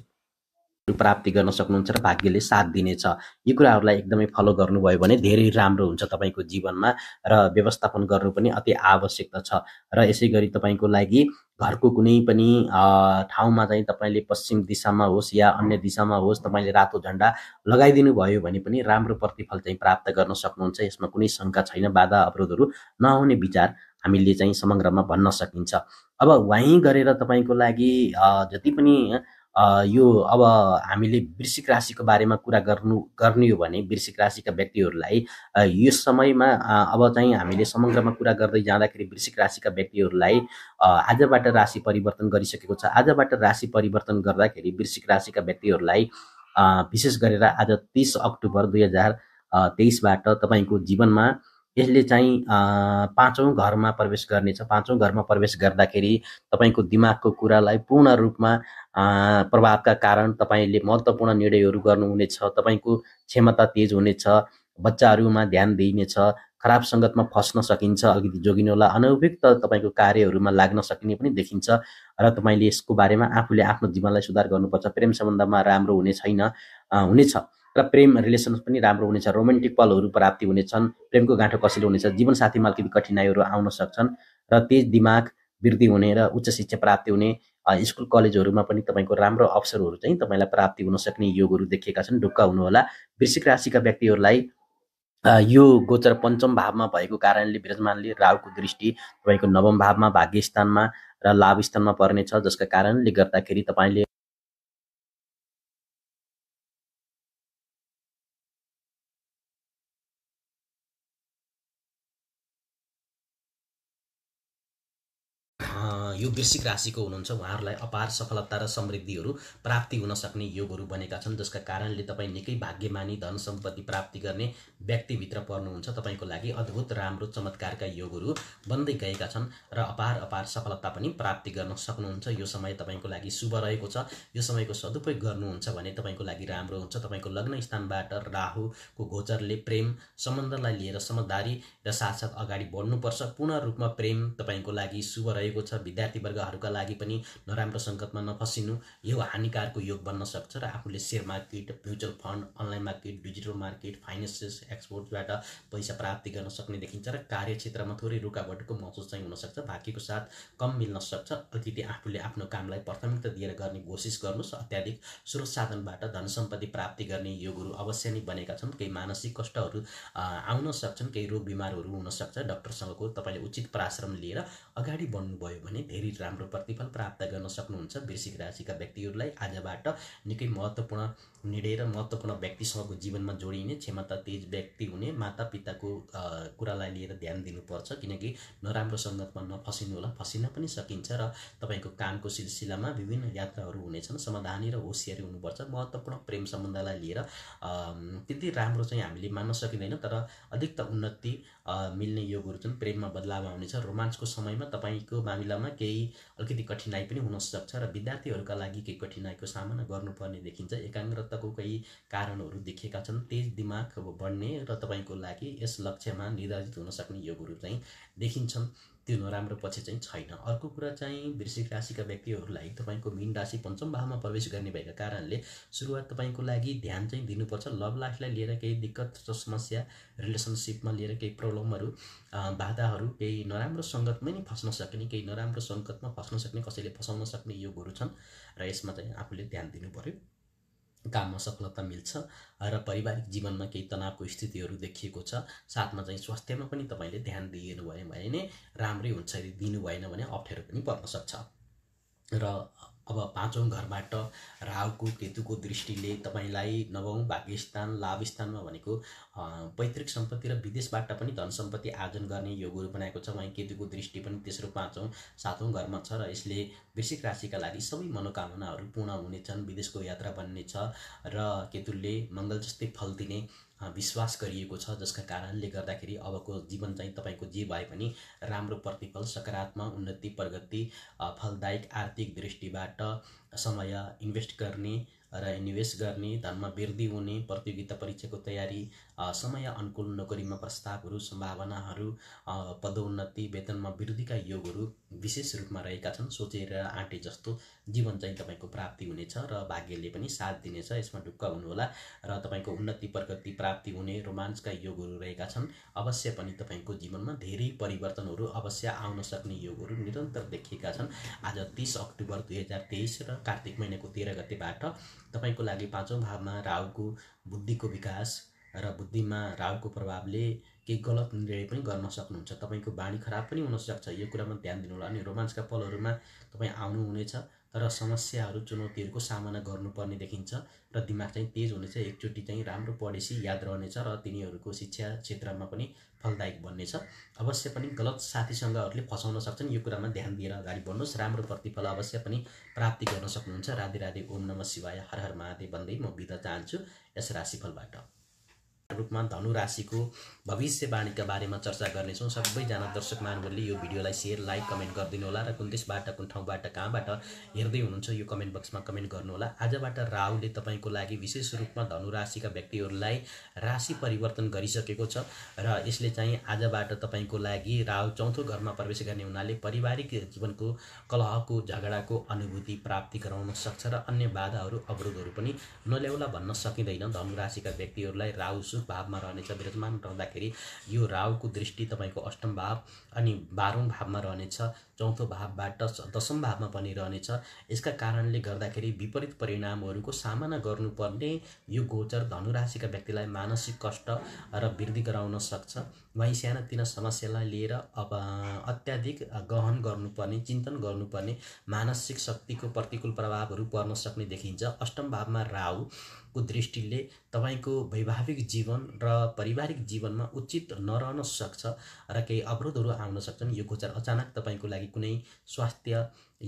प्राप्ति गर्न सक्नुहुन्छ र भाग्यले साथ दिनेछ यी कुराहरूलाई एकदमै फलो गर्नुभयो भने धेरै राम्रो हुन्छ तपाईँको जीवनमा र व्यवस्थापन गर्नु पनि अति आवश्यकता छ र यसै गरी तपाईँको लागि घरको कुनै पनि ठाउँमा चाहिँ तपाईँले पश्चिम दिशामा होस् या अन्य दिशामा होस् तपाईँले रातो झन्डा लगाइदिनु भयो भने पनि राम्रो प्रतिफल चाहिँ प्राप्त गर्न सक्नुहुन्छ यसमा कुनै शङ्का छैन बाधा अवरोधहरू नआउने विचार हामीले चाहिँ समग्रमा भन्न सकिन्छ अब वहीँ गरेर तपाईँको लागि जति पनि यो अब हामीले वृश्चिक राशिको बारेमा कुरा गर्नु गर्ने हो भने वृश्चिक राशिका व्यक्तिहरूलाई यो समयमा अब चाहिँ हामीले समग्रमा कुरा गर्दै जाँदाखेरि वृश्चिक राशिका व्यक्तिहरूलाई आजबाट राशि परिवर्तन गरिसकेको छ आजबाट राशि परिवर्तन गर्दाखेरि वृश्चिक राशिका व्यक्तिहरूलाई विशेष गरेर आज तिस अक्टोबर दुई हजार तेइसबाट तपाईँको जीवनमा यसले चाहिँ पाँचौँ घरमा प्रवेश गर्नेछ पाँचौँ घरमा प्रवेश गर्दाखेरि तपाईँको दिमागको कुरालाई पूर्ण रूपमा प्रभावका कारण तपाईँले महत्त्वपूर्ण निर्णयहरू गर्नुहुनेछ तपाईँको क्षमता तेज हुनेछ बच्चाहरूमा ध्यान दिइनेछ खराब सङ्गतमा फस्न सकिन्छ अलिकति जोगिनुहोला अनौभिक्त तपाईँको कार्यहरूमा लाग्न सकिने पनि देखिन्छ र तपाईँले यसको बारेमा आफूले आफ्नो जीवनलाई सुधार गर्नुपर्छ प्रेम सम्बन्धमा राम्रो हुने छैन हुनेछ र प्रेम रिलेसन्स पनि राम्रो हुनेछ रोमान्टिक पलहरू प्राप्ति हुनेछन् प्रेमको गाँठो कसिलो हुनेछ जीवनसाथीमा अलिकति कठिनाइहरू आउन सक्छन् र तेज दिमाग वृद्धि हुने र उच्च शिक्षा प्राप्ति हुने स्कुल कलेजहरूमा पनि तपाईँको राम्रो अवसरहरू चाहिँ तपाईँलाई प्राप्ति हुन सक्ने योगहरू देखिएका छन् ढुक्क हुनुहोला वृश्चिक राशिका व्यक्तिहरूलाई यो गोचर पञ्चम भावमा भएको कारणले विराजमानले राहुको दृष्टि तपाईँको नवम भावमा भाग्य स्थानमा र लाभ स्थानमा पर्नेछ जसका कारणले गर्दाखेरि तपाईँले वृश्चिक राशिको हुनुहुन्छ उहाँहरूलाई अपार सफलता र समृद्धिहरू प्राप्ति हुन सक्ने योगहरू बनेका छन् जसका कारणले तपाईँ निकै भाग्यमानी धन सम्पत्ति प्राप्ति गर्ने व्यक्तिभित्र पर्नुहुन्छ तपाईँको लागि अद्भुत राम्रो चमत्कारका योगहरू बन्दै गएका छन् र अपार अपार सफलता पनि प्राप्ति गर्न सक्नुहुन्छ यो समय तपाईँको लागि शुभ रहेको छ यो समयको सदुपयोग गर्नुहुन्छ भने तपाईँको लागि राम्रो हुन्छ तपाईँको लग्न स्थानबाट राहुको गोचरले प्रेम सम्बन्धलाई लिएर समझदारी र साथसाथ अगाडि बढ्नुपर्छ पूर्ण रूपमा प्रेम तपाईँको लागि शुभ रहेको छ विद्यार्थी वर्गहरूका लागि पनि नराम्रो सङ्कटमा नफसिनु यो हानिकारको योग बन्न सक्छ र आफूले share market mutual fund online market digital market finances एक्सपोर्टबाट पैसा प्राप्ति गर्न सक्ने देखिन्छ र कार्यक्षेत्रमा थोरै रुकावटको महसुस चाहिँ हुनसक्छ बाँकीको साथ कम मिल्न सक्छ अलिकति आफूले आफ्नो कामलाई प्राथमिकता दिएर गर्ने कोसिस गर्नुहोस् अत्याधिक स्रोत साधनबाट धन सम्पत्ति प्राप्ति गर्ने योगहरू अवश्य नै बनेका छन् केही मानसिक कष्टहरू आउन सक्छन् केही रोग बिमारहरू हुनसक्छ डक्टरसँगको तपाईँले उचित पराश्रम लिएर अगाडि बढ्नुभयो भने धेरै विपरीत राम्रो प्रतिफल प्राप्त गर्न सक्नुहुन्छ वृश्चिक राशिका व्यक्तिहरूलाई आजबाट निकै महत्त्वपूर्ण निर्णय महत्त्वपूर्ण व्यक्तिसँगको जीवनमा जोडिने क्षमता तेज व्यक्ति हुने माता पिताको कुरालाई लिएर ध्यान दिनुपर्छ किनकि नराम्रो सङ्गतमा नफसिनु होला फसिन पनि सकिन्छ र तपाईँको कामको सिलसिलामा विभिन्न यात्राहरू हुनेछन् समाधानी र होसियारी हुनुपर्छ महत्त्वपूर्ण प्रेम सम्बन्धलाई लिएर त्यति राम्रो चाहिँ हामीले मान्न सकिँदैन तर अधिक त उन्नति मिल्ने योगहरू जुन प्रेममा बदलाव आउनेछ रोमान्सको समयमा तपाईँको मामिलामा केही अलिकति कठिनाइ पनि हुनसक्छ र विद्यार्थीहरूका लागि केही कठिनाइको सामना गर्नुपर्ने देखिन्छ एकाग्रताको केही कारणहरू देखिएका छन् तेज दिमाग अब बढ्ने र तपाईँको लागि यस लक्ष्यमा निर्धारित हुन सक्ने योगहरू चाहिँ देखिन्छन् त्यो नराम्रो पक्ष चाहिँ छैन अर्को कुरा चाहिँ वृश्चिक राशिका व्यक्तिहरूलाई तपाईँको मिन राशि पञ्चम भावमा प्रवेश गर्ने भएका कारणले सुरुवात तपाईँको लागि ध्यान चाहिँ दिनुपर्छ लभ लाइफलाई लिएर केही दिक्कत र समस्या रिलेसनसिपमा लिएर केही प्रब्लमहरू बाधाहरू केही नराम्रो सङ्गतमै नै फस्न सक्ने केही नराम्रो सङ्गतमा फस्न सक्ने कसैले फसाउन सक्ने योगहरू छन् र यसमा चाहिँ आफूले ध्यान दिनु पऱ्यो काममा सफलता मिल्छ र पारिवारिक जीवनमा केही तनावको स्थितिहरू देखिएको छ साथमा चाहिँ स्वास्थ्यमा पनि तपाईँले ध्यान दिनुभयो भने राम्रै हुन्छ यदि दिनु भएन भने अप्ठ्यारो पनि पर्न सक्छ र अब पाँचौँ घरबाट राहुको केतुको दृष्टिले तपाईँलाई नवौँ भाग्यस्थान लाभस्थानमा भनेको पैतृक सम्पत्ति र विदेशबाट पनि धन सम्पत्ति आर्जन गर्ने योगहरू बनाएको छ वहीँ केतुको दृष्टि पनि तेस्रो पाँचौँ सातौँ घरमा छ र यसले वृश्चिक राशिका लागि सबै मनोकामनाहरू पूर्ण हुनेछन् विदेशको यात्रा बन्नेछ र केतुले मङ्गल जस्तै फल दिने विश्वास गरिएको छ जसका कारणले गर्दाखेरि अबको जीवन चाहिँ तपाईँको जे भए पनि राम्रो प्रतिफल सकारात्मक उन्नति प्रगति फलदायक आर्थिक दृष्टिबाट समय इन्भेस्ट गर्ने र निवेश गर्ने धनमा वृद्धि हुने प्रतियोगिता परीक्षाको तयारी समय अनुकूल नोकरीमा प्रस्तावहरू सम्भावनाहरू पदोन्नति वेतनमा वृद्धिका योगहरू विशेष रूपमा रहेका छन् सोचेर आँटे जस्तो जीवन चाहिँ तपाईँको प्राप्ति हुनेछ र भाग्यले पनि साथ दिनेछ यसमा ढुक्क हुनुहोला र तपाईँको उन्नति प्रगति प्राप्ति हुने रोमान्चका योगहरू रहेका छन् अवश्य पनि तपाईँको जीवनमा धेरै परिवर्तनहरू अवश्य आउन सक्ने योगहरू निरन्तर देखिएका छन् आज तिस अक्टोबर दुई हजार तेइस र कार्तिक महिनाको तेह्र गतेबाट तपाईँको लागि पाँचौँ भावमा राहुको बुद्धिको विकास र बुद्धिमा राहुको प्रभावले केही गलत निर्णय पनि गर्न सक्नुहुन्छ तपाईँको बाणी खराब पनि हुनसक्छ यो कुरामा ध्यान दिनु होला अनि रोमान्सका पलहरूमा तपाईँ आउनुहुनेछ तर समस्याहरू चुनौतीहरूको सामना गर्नुपर्ने देखिन्छ र दिमाग चाहिँ तेज हुनेछ एकचोटि चाहिँ राम्रो पढेसी याद रहनेछ र तिनीहरूको शिक्षा क्षेत्रमा पनि फलदायक बन्नेछ अवश्य पनि गलत साथीसँगहरूले फसाउन सक्छन् यो कुरामा ध्यान दिएर अगाडि बढ्नुहोस् राम्रो प्रतिफल अवश्य पनि प्राप्ति गर्न सक्नुहुन्छ राधे राधे ओम नम शिवाय हर हर महादेव भन्दै म बिदा चाहन्छु यस राशिफलबाट रूपमा धनु राशिको भविष्यवाणीका बारेमा चर्चा गर्नेछौँ सबैजना दर्शक महानुभावले यो भिडियोलाई सेयर लाइक कमेन्ट गरिदिनु होला र कुन देशबाट कुन ठाउँबाट कहाँबाट हेर्दै हुनुहुन्छ यो कमेन्ट बक्समा कमेन्ट गर्नुहोला आजबाट राहुले तपाईँको लागि विशेष रूपमा राशिका व्यक्तिहरूलाई राशि परिवर्तन गरिसकेको छ र यसले चाहिँ आजबाट तपाईँको लागि राहु चौथो घरमा प्रवेश गर्ने हुनाले पारिवारिक जीवनको कलहको झगडाको अनुभूति प्राप्ति गराउन सक्छ र अन्य बाधाहरू अवरोधहरू पनि नल्याउला भन्न सकिँदैन राशिका व्यक्तिहरूलाई राहु सुख भावमा रहनेछ विराजमान रहँदाखेरि यो राहुको दृष्टि तपाईँको अष्टम भाव अनि बाह्रौँ भावमा रहनेछ चौथो भावबाट दशम भावमा पनि रहनेछ यसका कारणले गर्दाखेरि विपरीत परिणामहरूको सामना गर्नुपर्ने यो गोचर धनुराशिका व्यक्तिलाई मानसिक कष्ट र वृद्धि गराउन सक्छ उहाँ सानातिना समस्यालाई लिएर अब अत्याधिक गहन गर्नुपर्ने चिन्तन गर्नुपर्ने मानसिक शक्तिको प्रतिकूल प्रभावहरू पर्न सक्ने देखिन्छ अष्टम भावमा राहु को दृष्टिले तपाईँको वैवाहिक जीवन र पारिवारिक जीवनमा उचित नरहन सक्छ र केही अवरोधहरू आउन सक्छन् यो गोचर अचानक तपाईँको लागि कुनै स्वास्थ्य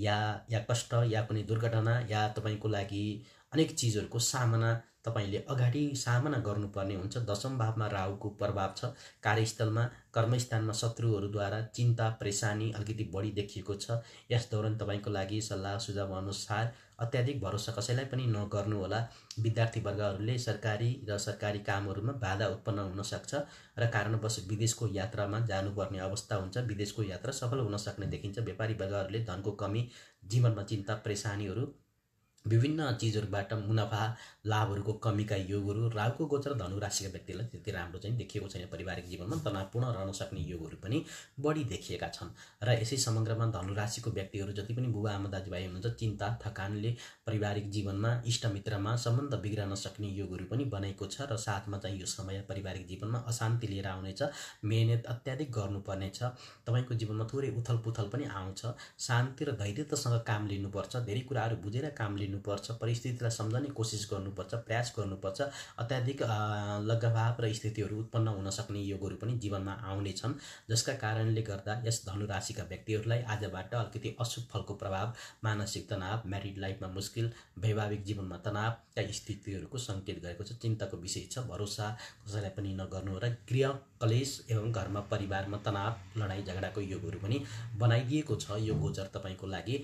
या या कष्ट या कुनै दुर्घटना या तपाईँको लागि अनेक चिजहरूको सामना तपाईँले अगाडि सामना गर्नुपर्ने हुन्छ दशम भावमा राहुको प्रभाव छ कार्यस्थलमा कर्मस्थानमा शत्रुहरूद्वारा चिन्ता परेसानी अलिकति बढी देखिएको छ यस दौरान तपाईँको लागि सल्लाह सुझाव अनुसार अत्याधिक भरोसा कसैलाई पनि नगर्नुहोला विद्यार्थीवर्गहरूले सरकारी र सरकारी कामहरूमा बाधा उत्पन्न हुनसक्छ र कारणवश विदेशको यात्रामा जानुपर्ने अवस्था हुन्छ विदेशको यात्रा सफल हुन सक्ने देखिन्छ व्यापारी वर्गहरूले धनको कमी जीवनमा चिन्ता परेसानीहरू विभिन्न चिजहरूबाट मुनाफा लाभहरूको कमीका योगहरू राहुको गोचर धनु राशिका व्यक्तिलाई त्यति राम्रो चाहिँ देखिएको छैन पारिवारिक जीवनमा तनावपूर्ण रहन सक्ने योगहरू पनि बढी देखिएका छन् र यसै समग्रमा धनु राशिको व्यक्तिहरू जति पनि बुबा आमा दाजुभाइ हुनुहुन्छ चिन्ता थकानले पारिवारिक जीवनमा इष्टमित्रमा सम्बन्ध बिग्रन सक्ने योगहरू पनि बनाएको छ र साथमा चाहिँ यो समय पारिवारिक जीवनमा अशान्ति लिएर आउनेछ मेहनत अत्याधिक गर्नुपर्नेछ तपाईँको जीवनमा थोरै उथल पनि आउँछ शान्ति र धैर्यतासँग काम लिनुपर्छ धेरै कुराहरू बुझेर काम लिनु दिनुपर्छ परिस्थितिलाई सम्झने कोसिस गर्नुपर्छ प्रयास गर्नुपर्छ अत्याधिक लगभाव र स्थितिहरू उत्पन्न हुन सक्ने योगहरू पनि जीवनमा आउने छन् जसका कारणले गर्दा यस धनुराशिका व्यक्तिहरूलाई आजबाट अलिकति अशुभ फलको प्रभाव मानसिक तनाव म्यारिड लाइफमा मुस्किल वैवाहिक जीवनमा तनावका स्थितिहरूको सङ्केत गरेको छ चिन्ताको विषय छ भरोसा कसैलाई पनि नगर्नु र गृह कलेश एवं घरमा परिवारमा तनाव लडाइँ झगडाको योगहरू पनि बनाइदिएको छ यो गोचर तपाईँको लागि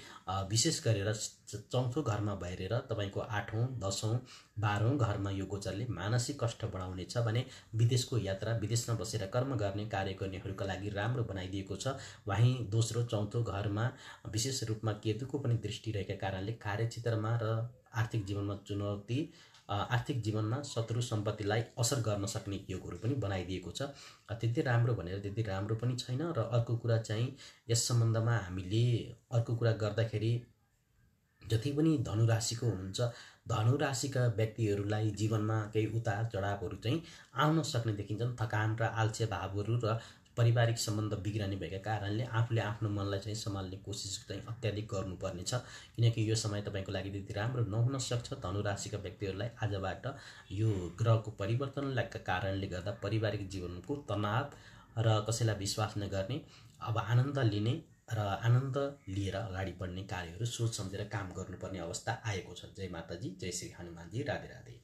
विशेष गरेर चौथो घरमा भएर तपाईँको आठौँ दसौँ बाह्रौँ घरमा यो गोचरले मानसिक कष्ट बढाउनेछ भने विदेशको यात्रा विदेशमा बसेर कर्म गर्ने कार्य गर्नेहरूका लागि राम्रो बनाइदिएको छ वहीँ दोस्रो चौथो घरमा विशेष रूपमा केतुको पनि दृष्टि रहेका कारणले कार्यक्षेत्रमा र आर्थिक जीवनमा चुनौती आर्थिक जीवनमा शत्रु सम्पत्तिलाई असर गर्न सक्ने योगहरू पनि बनाइदिएको छ त्यति राम्रो भनेर त्यति राम्रो पनि छैन र अर्को कुरा चाहिँ यस सम्बन्धमा हामीले अर्को कुरा गर्दाखेरि जति पनि धनुराशिको हुनुहुन्छ धनुराशिका व्यक्तिहरूलाई जीवनमा केही उतार चढावहरू चाहिँ आउन सक्ने देखिन्छन् थकान र आल्छे भावहरू र पारिवारिक सम्बन्ध बिग्रने भएका कारणले आफूले आफ्नो मनलाई चाहिँ सम्हाल्ने कोसिस चाहिँ अत्याधिक गर्नुपर्नेछ किनकि यो समय तपाईँको लागि त्यति राम्रो नहुन सक्छ धनुराशिका व्यक्तिहरूलाई आजबाट यो ग्रहको परिवर्तनका कारणले गर्दा पारिवारिक जीवनको तनाव र कसैलाई विश्वास नगर्ने अब आनन्द लिने र आनन्द लिएर अगाडि बढ्ने कार्यहरू सोच सम्झेर काम गर्नुपर्ने अवस्था आएको छ जय माताजी जय श्री हनुमानजी राधे राधे